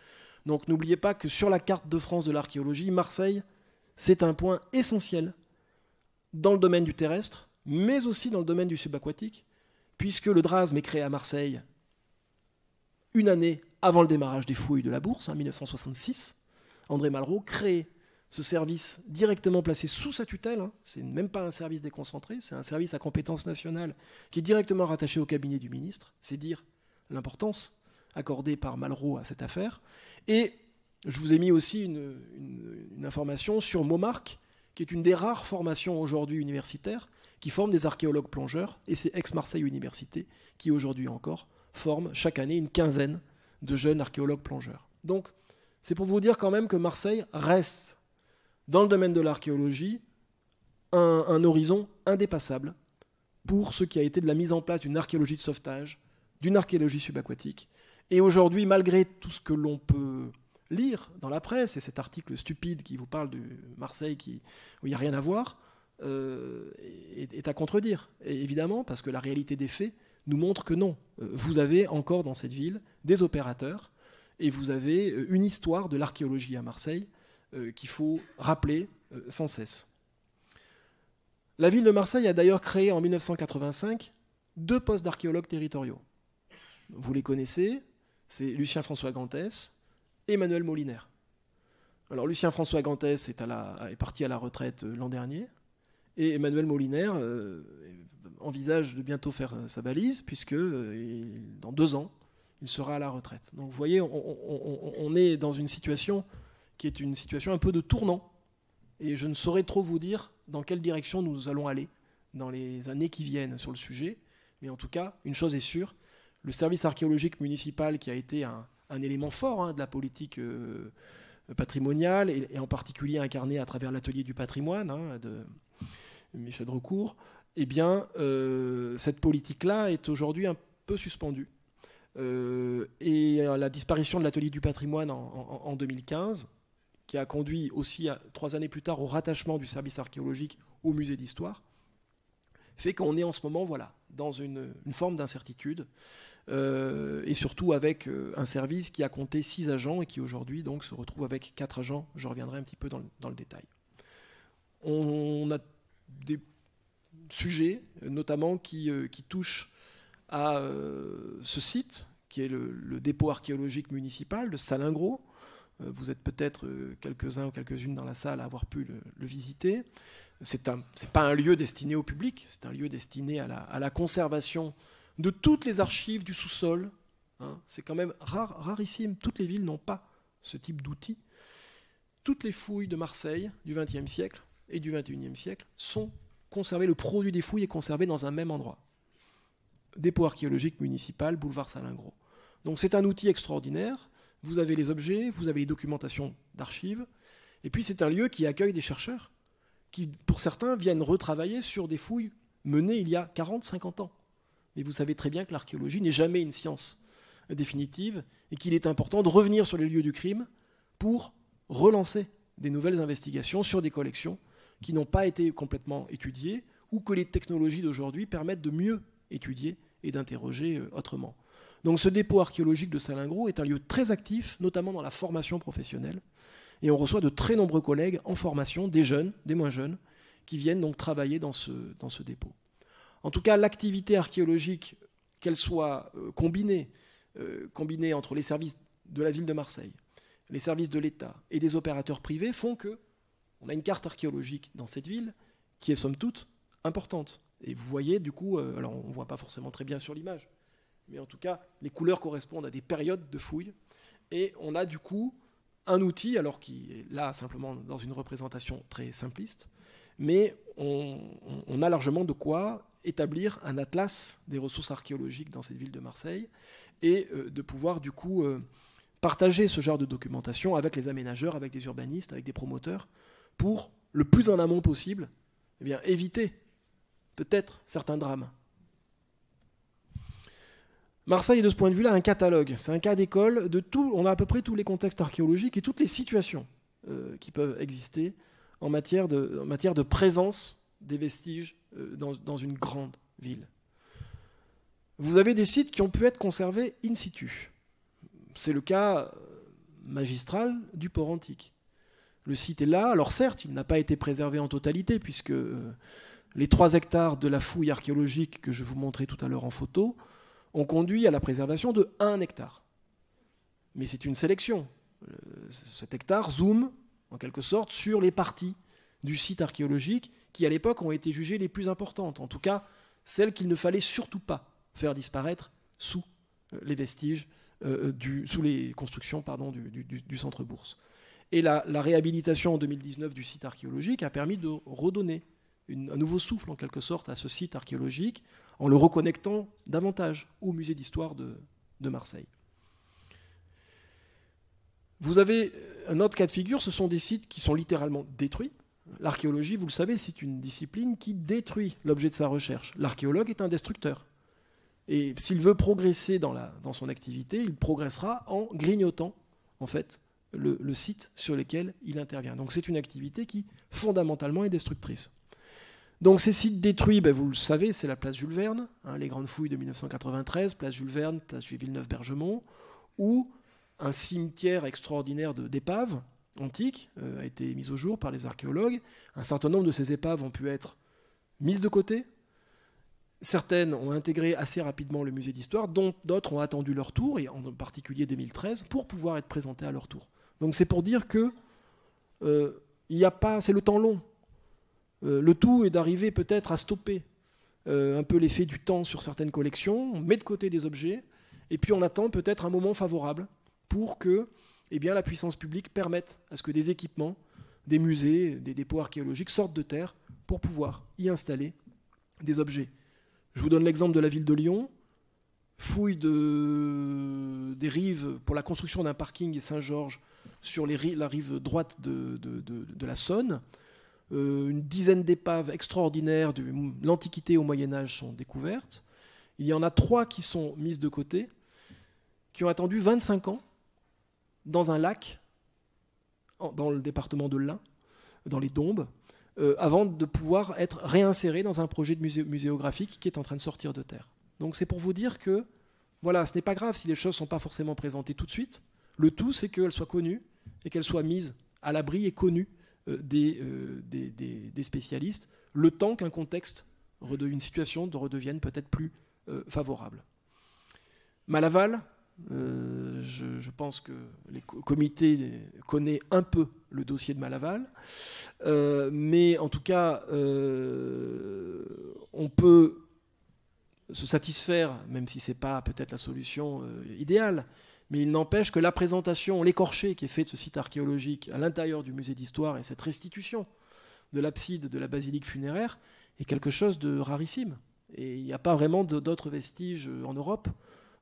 Donc n'oubliez pas que sur la carte de France de l'archéologie, Marseille, c'est un point essentiel dans le domaine du terrestre, mais aussi dans le domaine du subaquatique, puisque le drasme est créé à Marseille une année avant le démarrage des fouilles de la Bourse, en 1966. André Malraux crée ce service directement placé sous sa tutelle, hein. c'est même pas un service déconcentré, c'est un service à compétence nationale qui est directement rattaché au cabinet du ministre, c'est dire l'importance accordée par Malraux à cette affaire. Et je vous ai mis aussi une, information sur Momarc, qui est une des rares formations aujourd'hui universitaires qui forment des archéologues plongeurs, et c'est ex marseille Université qui aujourd'hui encore forme chaque année une quinzaine de jeunes archéologues plongeurs. Donc c'est pour vous dire quand même que Marseille reste dans le domaine de l'archéologie, un, horizon indépassable pour ce qui a été de la mise en place d'une archéologie de sauvetage, d'une archéologie subaquatique. Et aujourd'hui, malgré tout ce que l'on peut lire dans la presse, et cet article stupide qui vous parle de Marseille qui, où il n'y a rien à voir, euh, est, à contredire, évidemment, parce que la réalité des faits nous montre que non. Euh, vous avez encore dans cette ville des opérateurs, et vous avez euh, une histoire de l'archéologie à Marseille euh, qu'il faut rappeler euh, sans cesse. La ville de Marseille a d'ailleurs créé en 1985 deux postes d'archéologues territoriaux. Vous les connaissez, c'est Lucien François Gantès et Emmanuel Molinaire. Alors Lucien François Gantès est, à la, est parti à la retraite euh, l'an dernier, et Emmanuel Molinaire envisage de bientôt faire sa balise, puisque dans deux ans, il sera à la retraite. Donc vous voyez, on est dans une situation qui est une situation un peu de tournant. Et je ne saurais trop vous dire dans quelle direction nous allons aller dans les années qui viennent sur le sujet. Mais en tout cas, une chose est sûre, le service archéologique municipal qui a été un, élément fort hein, de la politique euh, patrimoniale, et, en particulier incarné à travers l'atelier du patrimoine hein, de Michel Drecourt, eh bien, euh, cette politique-là est aujourd'hui un peu suspendue. Euh, et la disparition de l'atelier du patrimoine en 2015 qui a conduit aussi, euh, trois années plus tard, au rattachement du service archéologique au musée d'histoire, fait qu'on est en ce moment, voilà, dans une, forme d'incertitude, euh, et surtout avec euh, un service qui a compté six agents et qui aujourd'hui donc se retrouve avec quatre agents. Je reviendrai un petit peu dans le, détail. On, a des sujets, notamment qui, touchent à ce site, qui est le, dépôt archéologique municipal de Salingros, euh, vous êtes peut-être euh, quelques-uns ou quelques-unes dans la salle à avoir pu le, visiter. Ce n'est pas un lieu destiné au public, c'est un lieu destiné à la, conservation de toutes les archives du sous-sol. Hein. C'est quand même rare, rarissime. Toutes les villes n'ont pas ce type d'outil. Toutes les fouilles de Marseille du XXe siècle et du XXIe siècle sont conservées, le produit des fouilles est conservé dans un même endroit. Dépôt archéologique municipal, boulevard Salingros. Donc c'est un outil extraordinaire vous avez les objets, vous avez les documentations d'archives, et puis c'est un lieu qui accueille des chercheurs qui, pour certains, viennent retravailler sur des fouilles menées il y a 40, 50 ans. Mais vous savez très bien que l'archéologie n'est jamais une science définitive et qu'il est important de revenir sur les lieux du crime pour relancer des nouvelles investigations sur des collections qui n'ont pas été complètement étudiées ou que les technologies d'aujourd'hui permettent de mieux étudier et d'interroger euh, autrement. Donc ce dépôt archéologique de Salingros est un lieu très actif, notamment dans la formation professionnelle. Et on reçoit de très nombreux collègues en formation, des jeunes, des moins jeunes, qui viennent donc travailler dans ce, dépôt. En tout cas, l'activité archéologique, qu'elle soit euh, combinée, euh, combinée entre les services de la ville de Marseille, les services de l'État et des opérateurs privés, font que on a une carte archéologique dans cette ville qui est somme toute importante. Et vous voyez, du coup, euh, alors on ne voit pas forcément très bien sur l'image, mais en tout cas, les couleurs correspondent à des périodes de fouilles. Et on a du coup un outil, alors qui est là simplement dans une représentation très simpliste, mais on, a largement de quoi établir un atlas des ressources archéologiques dans cette ville de Marseille et euh, de pouvoir du coup euh, partager ce genre de documentation avec les aménageurs, avec des urbanistes, avec des promoteurs, pour le plus en amont possible eh bien, éviter peut-être certains drames. Marseille est de ce point de vue-là un catalogue. C'est un cas d'école de tout. On a à peu près tous les contextes archéologiques et toutes les situations euh, qui peuvent exister en matière de, présence des vestiges euh, dans, une grande ville. Vous avez des sites qui ont pu être conservés in situ. C'est le cas euh, magistral du port antique. Le site est là. Alors certes, il n'a pas été préservé en totalité puisque les 3 hectares de la fouille archéologique que je vous montrais tout à l'heure en photo ont conduit à la préservation de 1 hectare. Mais c'est une sélection. Cet hectare zoome, en quelque sorte, sur les parties du site archéologique qui, à l'époque, ont été jugées les plus importantes, en tout cas celles qu'il ne fallait surtout pas faire disparaître sous euh, les vestiges, euh, euh, du, sous les constructions pardon, du, centre bourse. Et la, réhabilitation en 2019 du site archéologique a permis de redonner un nouveau souffle, en quelque sorte, à ce site archéologique en le reconnectant davantage au musée d'histoire de, Marseille. Vous avez un autre cas de figure, ce sont des sites qui sont littéralement détruits. L'archéologie, vous le savez, c'est une discipline qui détruit l'objet de sa recherche. L'archéologue est un destructeur. Et s'il veut progresser dans, la, dans, son activité, il progressera en grignotant, en fait, le, le site sur lequel il intervient. Donc c'est une activité qui, fondamentalement, est destructrice. Donc ces sites détruits, ben, vous le savez, c'est la place Jules Verne, hein, les grandes fouilles de 1993, place Jules Verne, place Villeneuve-Bergemont, où un cimetière extraordinaire d'épaves antiques euh, a été mis au jour par les archéologues. Un certain nombre de ces épaves ont pu être mises de côté. Certaines ont intégré assez rapidement le musée d'histoire, dont d'autres ont attendu leur tour, et en particulier 2013, pour pouvoir être présentées à leur tour. Donc c'est pour dire que euh, il n'y a pas, c'est le temps long. Euh, le tout est d'arriver peut-être à stopper euh, un peu l'effet du temps sur certaines collections, on met de côté des objets, et puis on attend peut-être un moment favorable pour que eh la puissance publique permette à ce que des équipements, des musées, des dépôts archéologiques sortent de terre pour pouvoir y installer des objets. Je vous donne l'exemple de la ville de Lyon, fouille des rives pour la construction d'un parking Saint-Georges sur la rive droite de, de la Saône. Euh, une dizaine d'épaves extraordinaires de l'Antiquité au Moyen Âge sont découvertes. Il y en a trois qui sont mises de côté, qui ont attendu 25 ans dans un lac, dans le département de l'Ain, dans les Dombes, euh, avant de pouvoir être réinsérées dans un projet de muséographique qui est en train de sortir de terre. Donc c'est pour vous dire que, voilà, ce n'est pas grave si les choses ne sont pas forcément présentées tout de suite. Le tout, c'est qu'elles soient connues et qu'elles soient mises à l'abri et connues euh, euh, des, spécialistes, le temps qu'un contexte, une situation redevienne peut-être plus euh, favorable. Malaval, je, pense que les comités connaissent un peu le dossier de Malaval, mais en tout cas, on peut se satisfaire, même si ce n'est pas peut-être la solution idéale, mais il n'empêche que la présentation, l'écorché qui est fait de ce site archéologique à l'intérieur du musée d'histoire et cette restitution de l'abside de la basilique funéraire est quelque chose de rarissime. Et il n'y a pas vraiment d'autres vestiges euh, en Europe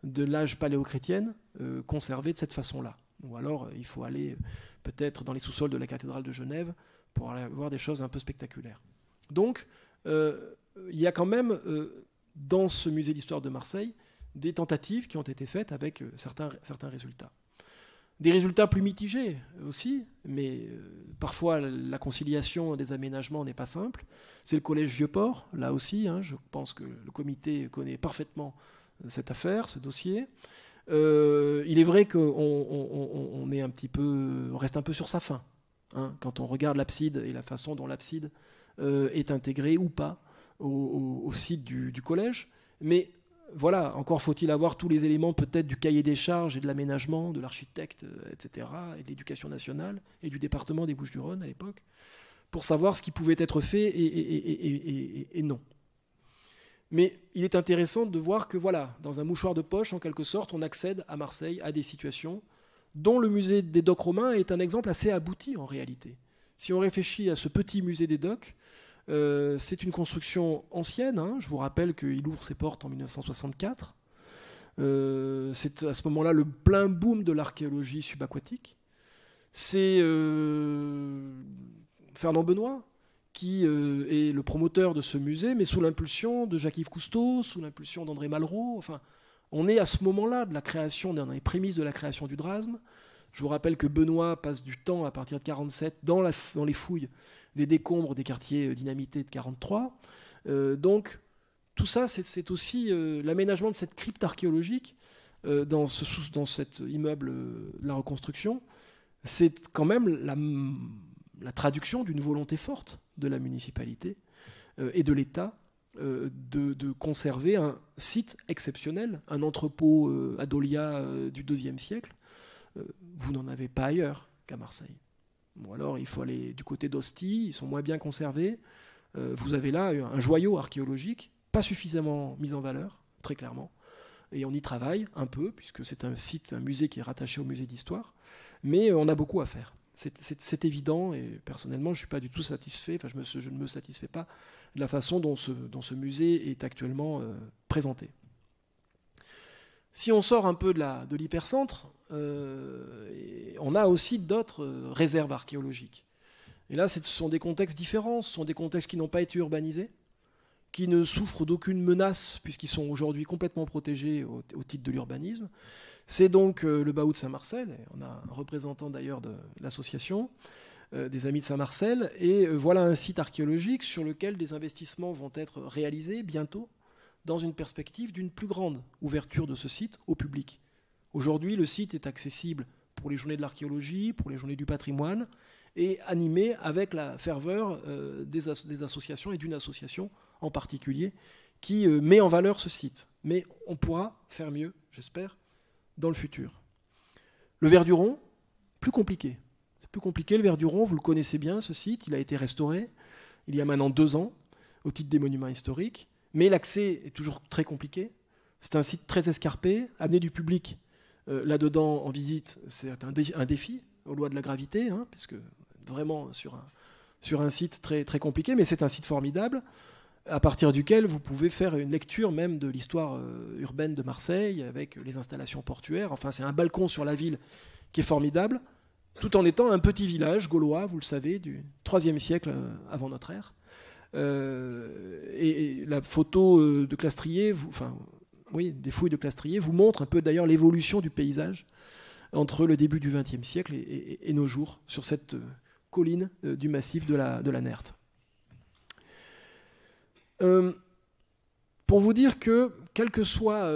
de l'âge paléochrétienne euh, conservés de cette façon-là. Ou alors euh, il faut aller peut-être dans les sous-sols de la cathédrale de Genève pour aller voir des choses un peu spectaculaires. Donc il y a quand même dans ce musée d'histoire de Marseille des tentatives qui ont été faites avec euh, certains, certains résultats. Des résultats plus mitigés aussi, mais euh, parfois la conciliation des aménagements n'est pas simple. C'est le collège Vieux-Port, là aussi, hein, je pense que le comité connaît parfaitement euh, cette affaire, ce dossier. il est vrai qu'on est un petit peu, reste un peu sur sa fin hein, quand on regarde l'abside et la façon dont l'abside est intégrée ou pas au, site du, du, collège. Mais voilà, encore faut-il avoir tous les éléments peut-être du cahier des charges et de l'aménagement, de l'architecte, euh, etc., et de l'éducation nationale, et du département des Bouches-du-Rhône à l'époque, pour savoir ce qui pouvait être fait et, et, non. Mais il est intéressant de voir que, voilà, dans un mouchoir de poche, en quelque sorte, on accède à Marseille à des situations dont le musée des docks romains est un exemple assez abouti en réalité. Si on réfléchit à ce petit musée des docks, euh, c'est une construction ancienne. Hein. Je vous rappelle qu'il ouvre ses portes en 1964. Euh, c'est à ce moment-là le plein boom de l'archéologie subaquatique. C'est euh, Fernand Benoît qui est le promoteur de ce musée, mais sous l'impulsion de Jacques-Yves Cousteau, sous l'impulsion d'André Malraux. Enfin, on est à ce moment-là de la création, on est prémices de la création du Drasme. Je vous rappelle que Benoît passe du temps à partir de 47 dans, dans les fouilles des décombres des quartiers euh, dynamités de 43. Euh, donc tout ça, c'est aussi euh, l'aménagement de cette crypte archéologique dans, cet immeuble de la reconstruction. C'est quand même la, traduction d'une volonté forte de la municipalité et de l'État de, de, conserver un site exceptionnel, un entrepôt à Dolia du IIe siècle. vous n'en avez pas ailleurs qu'à Marseille. Ou alors il faut aller du côté d'Hostie. ils sont moins bien conservés. Euh, vous avez là un joyau archéologique, pas suffisamment mis en valeur, très clairement. Et on y travaille un peu, puisque c'est un site, un musée qui est rattaché au musée d'histoire. Mais euh, on a beaucoup à faire. C'est évident, et personnellement, je ne suis pas du tout satisfait, enfin, je, ne me satisfais pas de la façon dont ce, musée est actuellement euh, présenté. Si on sort un peu de l'hypercentre, euh, on a aussi d'autres euh, réserves archéologiques. Et là, ce sont des contextes différents, ce sont des contextes qui n'ont pas été urbanisés, qui ne souffrent d'aucune menace, puisqu'ils sont aujourd'hui complètement protégés au, titre de l'urbanisme. C'est donc euh, le Baou de Saint-Marcel, on a un représentant d'ailleurs de l'association, des Amis de Saint-Marcel, et voilà un site archéologique sur lequel des investissements vont être réalisés bientôt, dans une perspective d'une plus grande ouverture de ce site au public. Aujourd'hui, le site est accessible pour les journées de l'archéologie, pour les journées du patrimoine, et animé avec la ferveur euh, des, associations et d'une association en particulier qui euh, met en valeur ce site. Mais on pourra faire mieux, j'espère, dans le futur. Le Verduron, plus compliqué. C'est plus compliqué le Verduron, vous le connaissez bien, ce site, il a été restauré il y a maintenant deux ans au titre des monuments historiques mais l'accès est toujours très compliqué. C'est un site très escarpé. Amener du public euh, là-dedans en visite, c'est un, défi aux lois de la gravité, hein, puisque vraiment sur un, sur un site très, très compliqué, mais c'est un site formidable à partir duquel vous pouvez faire une lecture même de l'histoire euh, urbaine de Marseille avec les installations portuaires. Enfin, c'est un balcon sur la ville qui est formidable, tout en étant un petit village gaulois, vous le savez, du IIIe siècle euh, avant notre ère. Euh, et, la photo euh, de Clastrier, enfin, oui, des fouilles de Clastrier, vous montre un peu d'ailleurs l'évolution du paysage entre le début du XXe siècle et, nos jours sur cette euh, colline du massif de la, de Nerthe. pour vous dire que, quelle que soit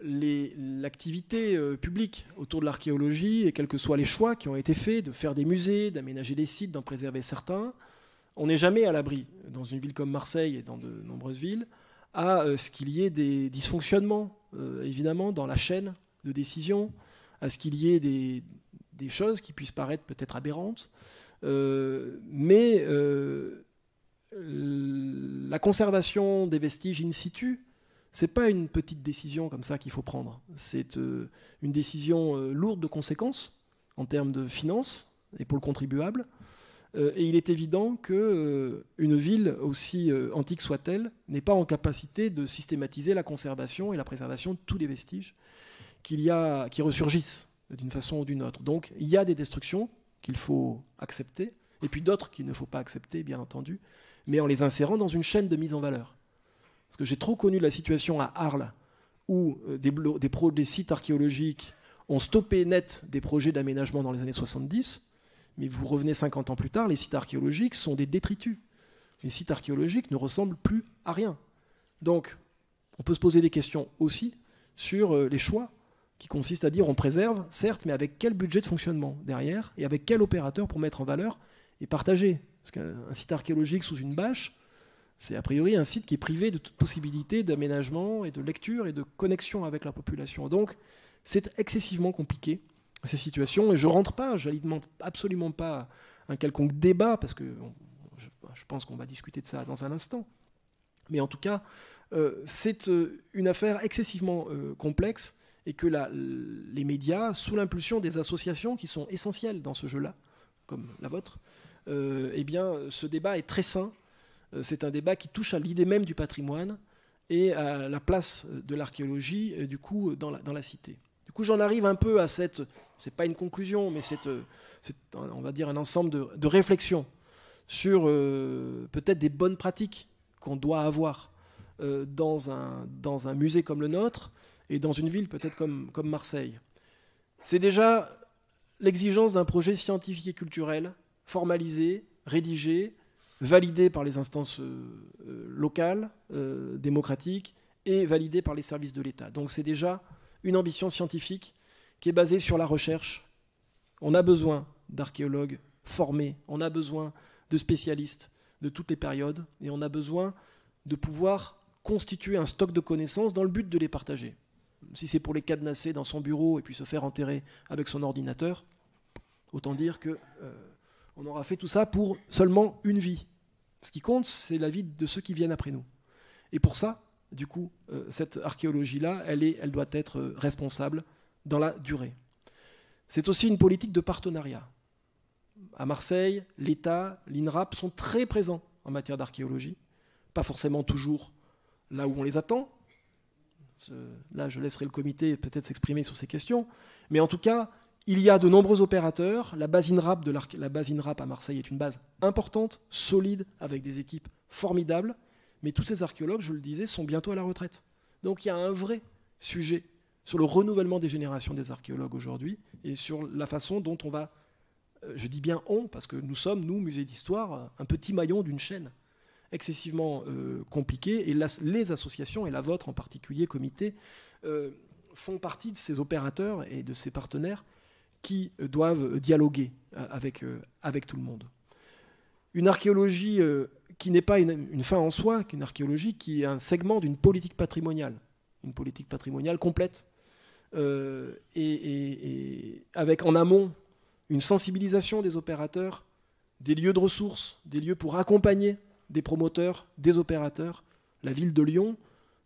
l'activité publique autour de l'archéologie et quels que soient les choix qui ont été faits de faire des musées, d'aménager des sites, d'en préserver certains, on n'est jamais à l'abri, dans une ville comme Marseille et dans de nombreuses villes, à euh, ce qu'il y ait des dysfonctionnements, euh, évidemment, dans la chaîne de décision, à ce qu'il y ait des, choses qui puissent paraître peut-être aberrantes. Euh, mais la conservation des vestiges in situ, c'est pas une petite décision comme ça qu'il faut prendre. C'est une décision lourde de conséquences en termes de finances et pour le contribuable, euh, et il est évident que euh, une ville, aussi euh, antique soit-elle, n'est pas en capacité de systématiser la conservation et la préservation de tous les vestiges qu'il y a, qui ressurgissent d'une façon ou d'une autre. Donc il y a des destructions qu'il faut accepter, et puis d'autres qu'il ne faut pas accepter, bien entendu, mais en les insérant dans une chaîne de mise en valeur. Parce que j'ai trop connu la situation à Arles, où des, des sites archéologiques ont stoppé net des projets d'aménagement dans les années 70, mais vous revenez 50 ans plus tard, les sites archéologiques sont des détritus. Les sites archéologiques ne ressemblent plus à rien. Donc, on peut se poser des questions aussi sur euh, les choix qui consistent à dire on préserve, certes, mais avec quel budget de fonctionnement derrière et avec quel opérateur pour mettre en valeur et partager. Parce qu'un site archéologique sous une bâche, c'est a priori un site qui est privé de toute possibilité d'aménagement et de lecture et de connexion avec la population. Donc, c'est excessivement compliqué ces situations. Et je rentre pas, je n'alimente absolument pas un quelconque débat, parce que je, pense qu'on va discuter de ça dans un instant. Mais en tout cas, euh, c'est euh, une affaire excessivement euh, complexe et que les médias, sous l'impulsion des associations qui sont essentielles dans ce jeu-là, comme la vôtre, eh bien, ce débat est très sain. C'est un débat qui touche à l'idée même du patrimoine et à la place de l'archéologie, du coup, dans la cité. Du coup, j'en arrive un peu à cette, c'est pas une conclusion, mais euh, c'est, on va dire, un ensemble de, réflexions sur euh, peut-être des bonnes pratiques qu'on doit avoir euh, dans, un, dans un musée comme le nôtre et dans une ville peut-être comme, comme Marseille. C'est déjà l'exigence d'un projet scientifique et culturel formalisé, rédigé, validé par les instances locales, démocratiques, et validé par les services de l'État. Donc c'est déjà une ambition scientifique qui est basée sur la recherche. On a besoin d'archéologues formés, on a besoin de spécialistes de toutes les périodes, et on a besoin de pouvoir constituer un stock de connaissances dans le but de les partager. Si c'est pour les cadenasser dans son bureau et puis se faire enterrer avec son ordinateur, autant dire que euh, on aura fait tout ça pour seulement une vie. Ce qui compte, c'est la vie de ceux qui viennent après nous. Et pour ça, du coup, euh, cette archéologie-là, elle, elle doit être euh, responsable dans la durée. C'est aussi une politique de partenariat. À Marseille, l'État, l'INRAP sont très présents en matière d'archéologie, pas forcément toujours là où on les attend. Là, je laisserai le comité peut-être s'exprimer sur ces questions, mais en tout cas, il y a de nombreux opérateurs. La base INRAP, de la base INRAP à Marseille est une base importante, solide, avec des équipes formidables mais tous ces archéologues, je le disais, sont bientôt à la retraite. Donc il y a un vrai sujet sur le renouvellement des générations des archéologues aujourd'hui et sur la façon dont on va, euh, je dis bien on, parce que nous sommes, nous, musée d'histoire, un petit maillon d'une chaîne excessivement euh, compliquée et les associations, et la vôtre en particulier, comité, euh, font partie de ces opérateurs et de ces partenaires qui doivent dialoguer avec, avec tout le monde une archéologie euh, qui n'est pas une, fin en soi, qu'une archéologie qui est un segment d'une politique patrimoniale, une politique patrimoniale complète, euh, et, avec en amont une sensibilisation des opérateurs, des lieux de ressources, des lieux pour accompagner des promoteurs, des opérateurs. La ville de Lyon,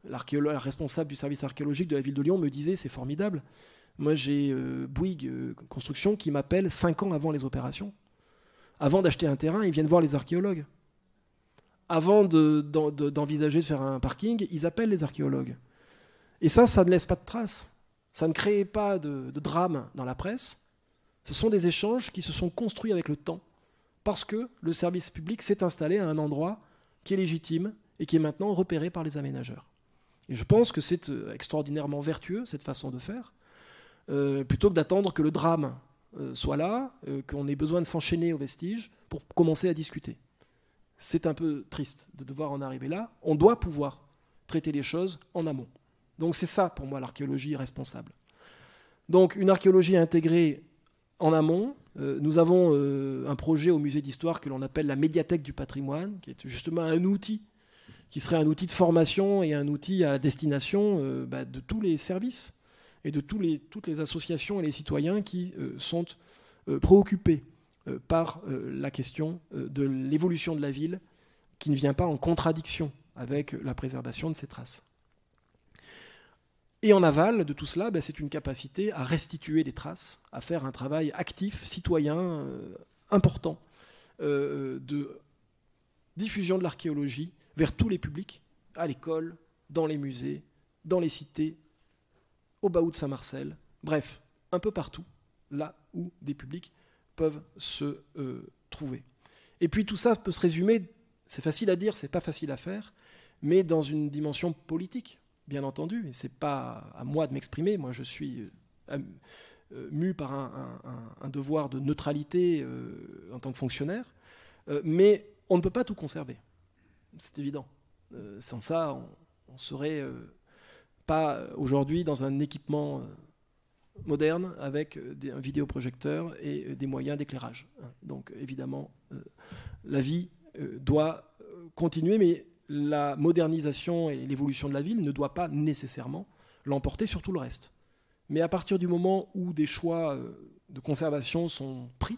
la responsable du service archéologique de la ville de Lyon me disait, c'est formidable. Moi, j'ai euh, Bouygues Construction qui m'appelle cinq ans avant les opérations avant d'acheter un terrain, ils viennent voir les archéologues. Avant d'envisager de, faire un parking, ils appellent les archéologues. Et ça, ça ne laisse pas de traces. Ça ne crée pas de, drame dans la presse. Ce sont des échanges qui se sont construits avec le temps, parce que le service public s'est installé à un endroit qui est légitime et qui est maintenant repéré par les aménageurs. Et je pense que c'est euh, extraordinairement vertueux, cette façon de faire, euh, plutôt que d'attendre que le drame euh, soit là, euh, qu'on ait besoin de s'enchaîner aux vestiges pour commencer à discuter. C'est un peu triste de devoir en arriver là. On doit pouvoir traiter les choses en amont. Donc c'est ça pour moi l'archéologie responsable. Donc une archéologie intégrée en amont. Euh, nous avons un projet au musée d'histoire que l'on appelle la médiathèque du patrimoine, qui est justement un outil, qui serait un outil de formation et un outil à la destination bah, de tous les services et de toutes les associations et les citoyens qui euh, sont euh, préoccupés euh, par la question de l'évolution de la ville qui ne vient pas en contradiction avec la préservation de ces traces. Et en aval de tout cela, ben, c'est une capacité à restituer des traces, à faire un travail actif, citoyen, important, de diffusion de l'archéologie vers tous les publics, à l'école, dans les musées, dans les cités, au de Saint-Marcel, bref, un peu partout, là où des publics peuvent se euh, trouver. Et puis tout ça peut se résumer, c'est facile à dire, c'est pas facile à faire, mais dans une dimension politique, bien entendu. Et c'est pas à moi de m'exprimer, moi je suis euh, euh, mu par un, devoir de neutralité en tant que fonctionnaire, mais on ne peut pas tout conserver, c'est évident. sans ça, on serait pas aujourd'hui dans un équipement euh, moderne avec euh, un vidéoprojecteur et euh, des moyens d'éclairage. Hein. Donc évidemment, la vie doit continuer, mais la modernisation et l'évolution de la ville ne doit pas nécessairement l'emporter sur tout le reste. Mais à partir du moment où des choix de conservation sont pris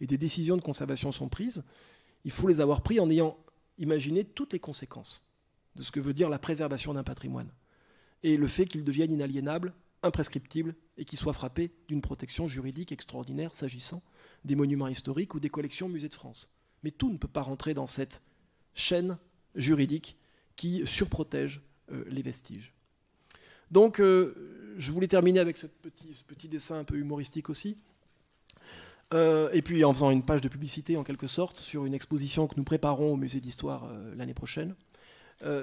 et des décisions de conservation sont prises, il faut les avoir pris en ayant imaginé toutes les conséquences de ce que veut dire la préservation d'un patrimoine et le fait qu'ils deviennent inaliénables, imprescriptibles et qu'ils soient frappés d'une protection juridique extraordinaire s'agissant des monuments historiques ou des collections musées de France. Mais tout ne peut pas rentrer dans cette chaîne juridique qui surprotège euh, les vestiges. Donc, euh, je voulais terminer avec ce petit, dessin un peu humoristique aussi. Euh, et puis en faisant une page de publicité en quelque sorte sur une exposition que nous préparons au musée d'histoire l'année prochaine,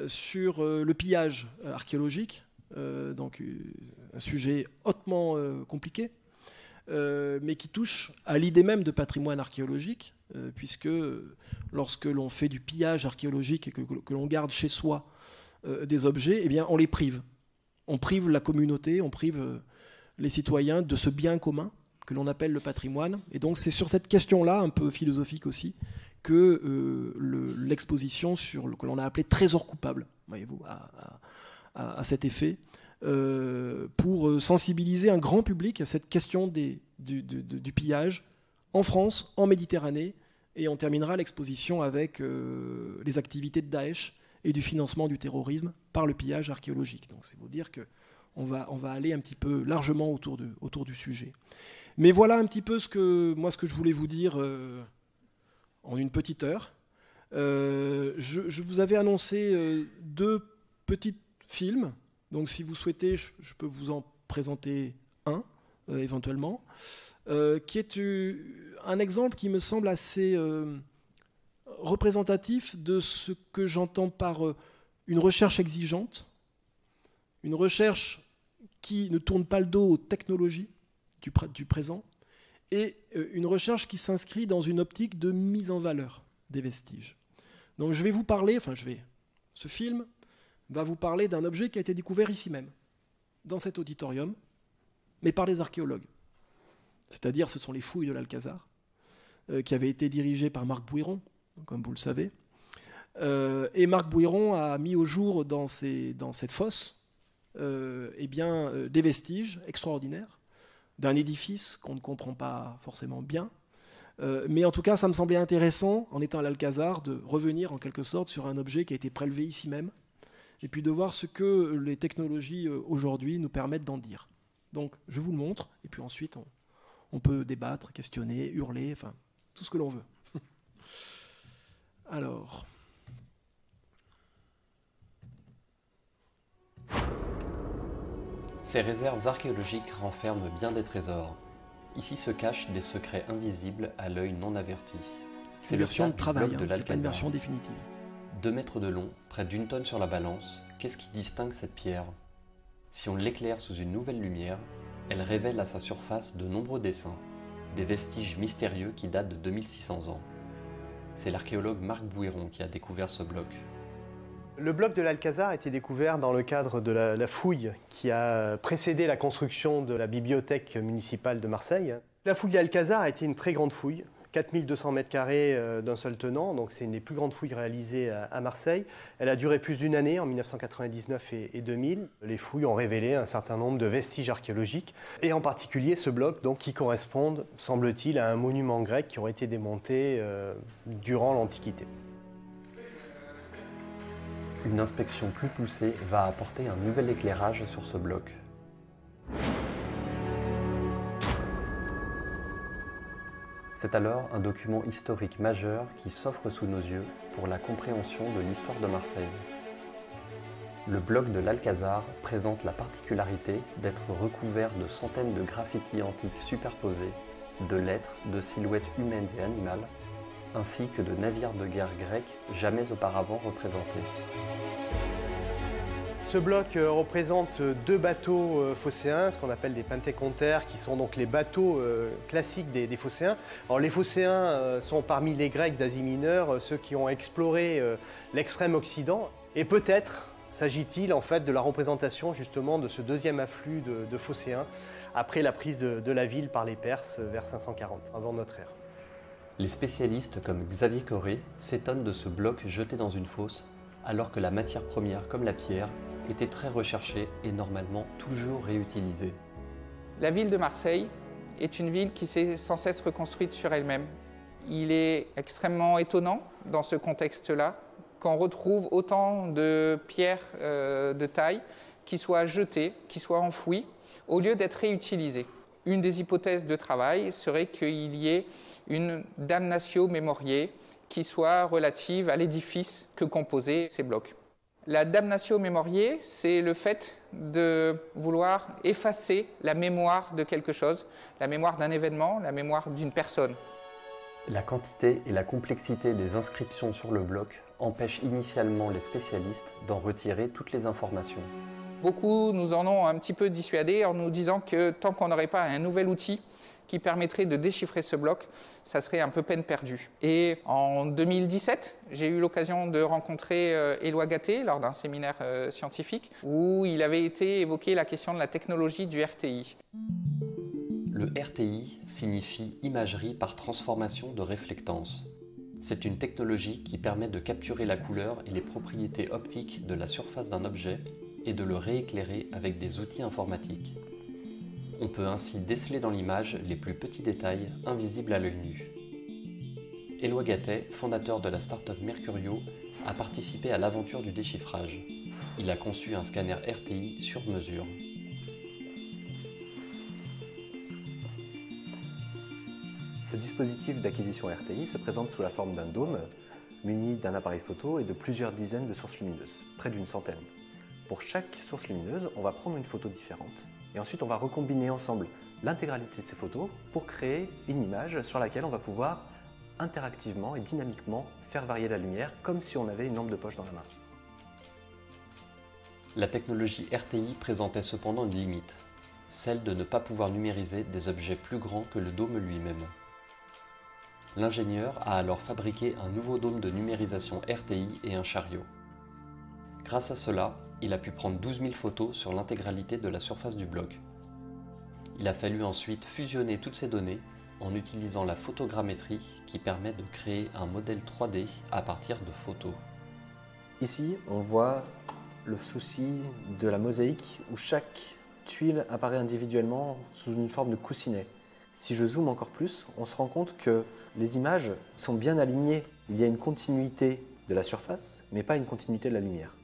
sur le pillage archéologique euh, donc euh, un sujet hautement euh, compliqué, mais qui touche à l'idée même de patrimoine archéologique, puisque lorsque l'on fait du pillage archéologique et que, l'on garde chez soi des objets, eh bien on les prive. On prive la communauté, on prive les citoyens de ce bien commun que l'on appelle le patrimoine. Et donc c'est sur cette question-là, un peu philosophique aussi, que l'exposition sur que l'on a appelé trésor coupable, voyez-vous, a, à, cet effet, euh, pour euh, sensibiliser un grand public à cette question des, du, pillage en France, en Méditerranée, et on terminera l'exposition avec euh, les activités de Daesh et du financement du terrorisme par le pillage archéologique. Donc c'est vous dire que on va, on va aller un petit peu largement autour, autour du sujet. Mais voilà un petit peu ce que, moi, ce que je voulais vous dire en une petite heure. je, vous avais annoncé deux petites Film, Donc si vous souhaitez, je, peux vous en présenter un euh, éventuellement, euh, qui est un exemple qui me semble assez euh, représentatif de ce que j'entends par une recherche exigeante, une recherche qui ne tourne pas le dos aux technologies du, du présent, et une recherche qui s'inscrit dans une optique de mise en valeur des vestiges. Donc je vais vous parler, enfin je vais, ce film va vous parler d'un objet qui a été découvert ici même, dans cet auditorium, mais par les archéologues. C'est-à-dire, ce sont les fouilles de l'Alcazar, euh, qui avaient été dirigées par Marc Bouiron, comme vous le savez. Euh, et Marc Bouiron a mis au jour dans, cette fosse euh, eh bien, des vestiges extraordinaires d'un édifice qu'on ne comprend pas forcément bien. mais en tout cas, ça me semblait intéressant, en étant à l'Alcazar, de revenir en quelque sorte sur un objet qui a été prélevé ici même, et puis de voir ce que les technologies euh, aujourd'hui nous permettent d'en dire. Donc je vous le montre, et puis ensuite on, peut débattre, questionner, hurler, enfin tout ce que l'on veut. Alors. Ces réserves archéologiques renferment bien des trésors. Ici se cachent des secrets invisibles à l'œil non averti. C'est une version de travail, c'est une hein. version définitive. 2 mètres de long, près d'une tonne sur la balance, qu'est-ce qui distingue cette pierre Si on l'éclaire sous une nouvelle lumière, elle révèle à sa surface de nombreux dessins, des vestiges mystérieux qui datent de 2600 ans. C'est l'archéologue Marc Bouiron qui a découvert ce bloc. Le bloc de l'Alcazar a été découvert dans le cadre de la, fouille qui a précédé la construction de la bibliothèque municipale de Marseille. La fouille d'Alcazar a été une très grande fouille. 4200 mètres carrés euh, d'un seul tenant, donc c'est une des plus grandes fouilles réalisées à Marseille. Elle a duré plus d'une année, en 1999 et 2000. Les fouilles ont révélé un certain nombre de vestiges archéologiques, et en particulier ce bloc donc, qui correspond, semble-t-il, à un monument grec qui aurait été démonté euh, durant l'Antiquité. Une inspection plus poussée va apporter un nouvel éclairage sur ce bloc. C'est alors un document historique majeur qui s'offre sous nos yeux pour la compréhension de l'histoire de Marseille. Le bloc de l'Alcazar présente la particularité d'être recouvert de centaines de graffitis antiques superposés, de lettres, de silhouettes humaines et animales, ainsi que de navires de guerre grecs jamais auparavant représentés. Ce bloc euh, représente euh, deux bateaux euh, phocéens, ce qu'on appelle des pentécontères qui sont donc les bateaux classiques des, phocéens. Alors les phocéens sont parmi les Grecs d'Asie mineure ceux qui ont exploré l'extrême Occident. Et peut-être s'agit-il en fait de la représentation justement de ce deuxième afflux de, phocéens après la prise de, la ville par les Perses vers 540 avant notre ère. Les spécialistes comme Xavier Corré s'étonnent de ce bloc jeté dans une fosse alors que la matière première comme la pierre était très recherchée et normalement toujours réutilisée. La ville de Marseille est une ville qui s'est sans cesse reconstruite sur elle-même. Il est extrêmement étonnant dans ce contexte-là qu'on retrouve autant de pierres euh, de taille qui soient jetées, qui soient enfouies, au lieu d'être réutilisées. Une des hypothèses de travail serait qu'il y ait une damnatio mémoriée qui soit relative à l'édifice que composaient ces blocs. La damnatio mémoriée, c'est le fait de vouloir effacer la mémoire de quelque chose, la mémoire d'un événement, la mémoire d'une personne. La quantité et la complexité des inscriptions sur le bloc empêchent initialement les spécialistes d'en retirer toutes les informations. Beaucoup nous en ont un petit peu dissuadés en nous disant que tant qu'on n'aurait pas un nouvel outil qui permettrait de déchiffrer ce bloc, ça serait un peu peine perdue. Et en 2017, j'ai eu l'occasion de rencontrer euh, Éloi Gatté lors d'un séminaire euh, scientifique où il avait été évoqué la question de la technologie du RTI. Le RTI signifie imagerie par transformation de réflectance. C'est une technologie qui permet de capturer la couleur et les propriétés optiques de la surface d'un objet et de le rééclairer avec des outils informatiques on peut ainsi déceler dans l'image les plus petits détails invisibles à l'œil nu. Éloi Gatet, fondateur de la start-up Mercurio, a participé à l'aventure du déchiffrage. Il a conçu un scanner RTI sur mesure. Ce dispositif d'acquisition RTI se présente sous la forme d'un dôme muni d'un appareil photo et de plusieurs dizaines de sources lumineuses, près d'une centaine. Pour chaque source lumineuse, on va prendre une photo différente et ensuite, on va recombiner ensemble l'intégralité de ces photos pour créer une image sur laquelle on va pouvoir interactivement et dynamiquement faire varier la lumière comme si on avait une lampe de poche dans la main. La technologie RTI présentait cependant une limite, celle de ne pas pouvoir numériser des objets plus grands que le dôme lui-même. L'ingénieur a alors fabriqué un nouveau dôme de numérisation RTI et un chariot. Grâce à cela, il a pu prendre 12 000 photos sur l'intégralité de la surface du bloc. Il a fallu ensuite fusionner toutes ces données en utilisant la photogrammétrie qui permet de créer un modèle 3D à partir de photos. Ici, on voit le souci de la mosaïque où chaque tuile apparaît individuellement sous une forme de coussinet. Si je zoome encore plus, on se rend compte que les images sont bien alignées. Il y a une continuité de la surface, mais pas une continuité de la lumière.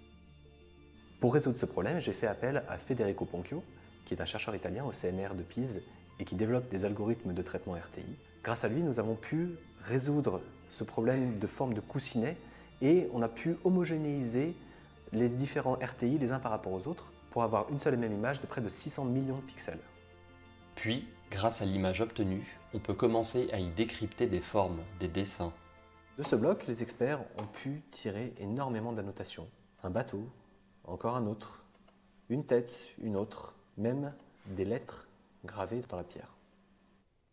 Pour résoudre ce problème, j'ai fait appel à Federico Ponchio, qui est un chercheur italien au CNR de Pise et qui développe des algorithmes de traitement RTI. Grâce à lui, nous avons pu résoudre ce problème de forme de coussinet et on a pu homogénéiser les différents RTI les uns par rapport aux autres pour avoir une seule et même image de près de 600 millions de pixels. Puis, grâce à l'image obtenue, on peut commencer à y décrypter des formes, des dessins. De ce bloc, les experts ont pu tirer énormément d'annotations. Un bateau, encore un autre, une tête, une autre, même des lettres gravées dans la pierre.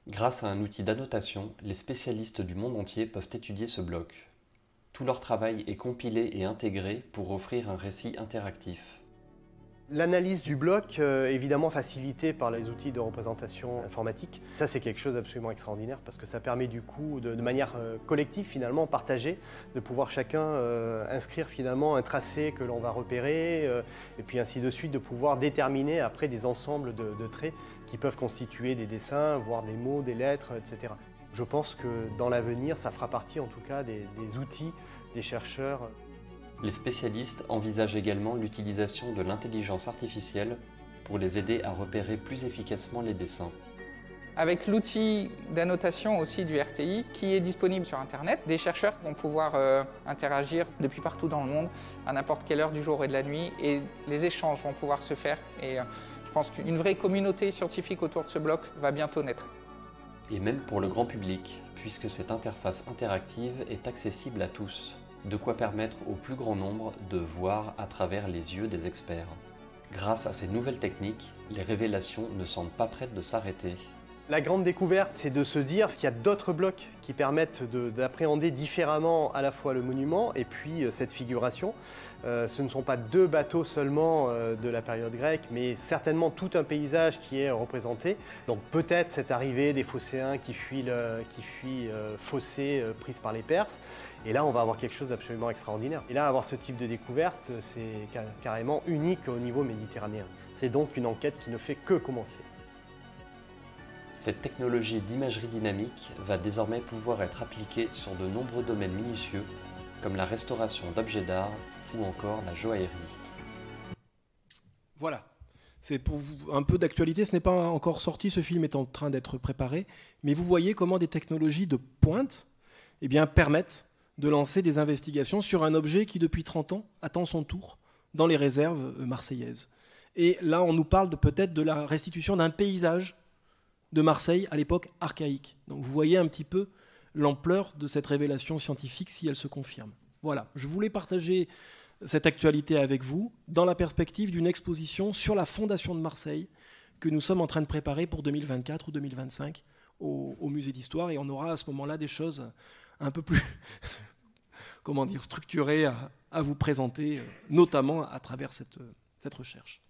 Grâce à un outil d'annotation, les spécialistes du monde entier peuvent étudier ce bloc. Tout leur travail est compilé et intégré pour offrir un récit interactif. L'analyse du bloc, euh, évidemment facilitée par les outils de représentation informatique, ça c'est quelque chose d'absolument extraordinaire parce que ça permet du coup, de, manière euh, collective finalement, partagée, de pouvoir chacun euh, inscrire finalement un tracé que l'on va repérer et puis ainsi de suite, de pouvoir déterminer après des ensembles de, traits qui peuvent constituer des dessins, voire des mots, des lettres, etc. Je pense que dans l'avenir, ça fera partie en tout cas des outils des chercheurs les spécialistes envisagent également l'utilisation de l'intelligence artificielle pour les aider à repérer plus efficacement les dessins. Avec l'outil d'annotation aussi du RTI qui est disponible sur Internet, des chercheurs vont pouvoir euh, interagir depuis partout dans le monde, à n'importe quelle heure du jour et de la nuit, et les échanges vont pouvoir se faire. Et euh, je pense qu'une vraie communauté scientifique autour de ce bloc va bientôt naître. Et même pour le grand public, puisque cette interface interactive est accessible à tous de quoi permettre au plus grand nombre de voir à travers les yeux des experts. Grâce à ces nouvelles techniques, les révélations ne semblent pas prêtes de s'arrêter. La grande découverte, c'est de se dire qu'il y a d'autres blocs qui permettent d'appréhender différemment à la fois le monument et puis euh, cette figuration. Euh, ce ne sont pas deux bateaux seulement euh, de la période grecque, mais certainement tout un paysage qui est représenté. Donc peut-être cette arrivée des phocéens qui fuient, le, qui prise par les Perses, et là, on va avoir quelque chose d'absolument extraordinaire. Et là, avoir ce type de découverte, euh, c'est carrément unique au niveau méditerranéen. C'est donc une enquête qui ne fait que commencer. Cette technologie d'imagerie dynamique va désormais pouvoir être appliquée sur de nombreux domaines minutieux, comme la restauration d'objets d'art ou encore la joaillerie. Voilà, c'est pour vous un peu d'actualité. Ce n'est pas encore sorti, ce film est en train d'être préparé, mais vous voyez comment des technologies de pointe eh bien, permettent de lancer des investigations sur un objet qui, depuis 30 ans, attend son tour dans les réserves euh, marseillaises. Et là, on nous parle peut-être de la restitution d'un paysage de Marseille à l'époque archaïque. Donc vous voyez un petit peu l'ampleur de cette révélation scientifique si elle se confirme. Voilà, je voulais partager cette actualité avec vous dans la perspective d'une exposition sur la fondation de Marseille que nous sommes en train de préparer pour 2024 ou 2025 au, musée d'histoire et on aura à ce moment-là des choses un peu plus, comment dire, structuré à, vous présenter, euh, notamment à travers cette, euh, cette recherche.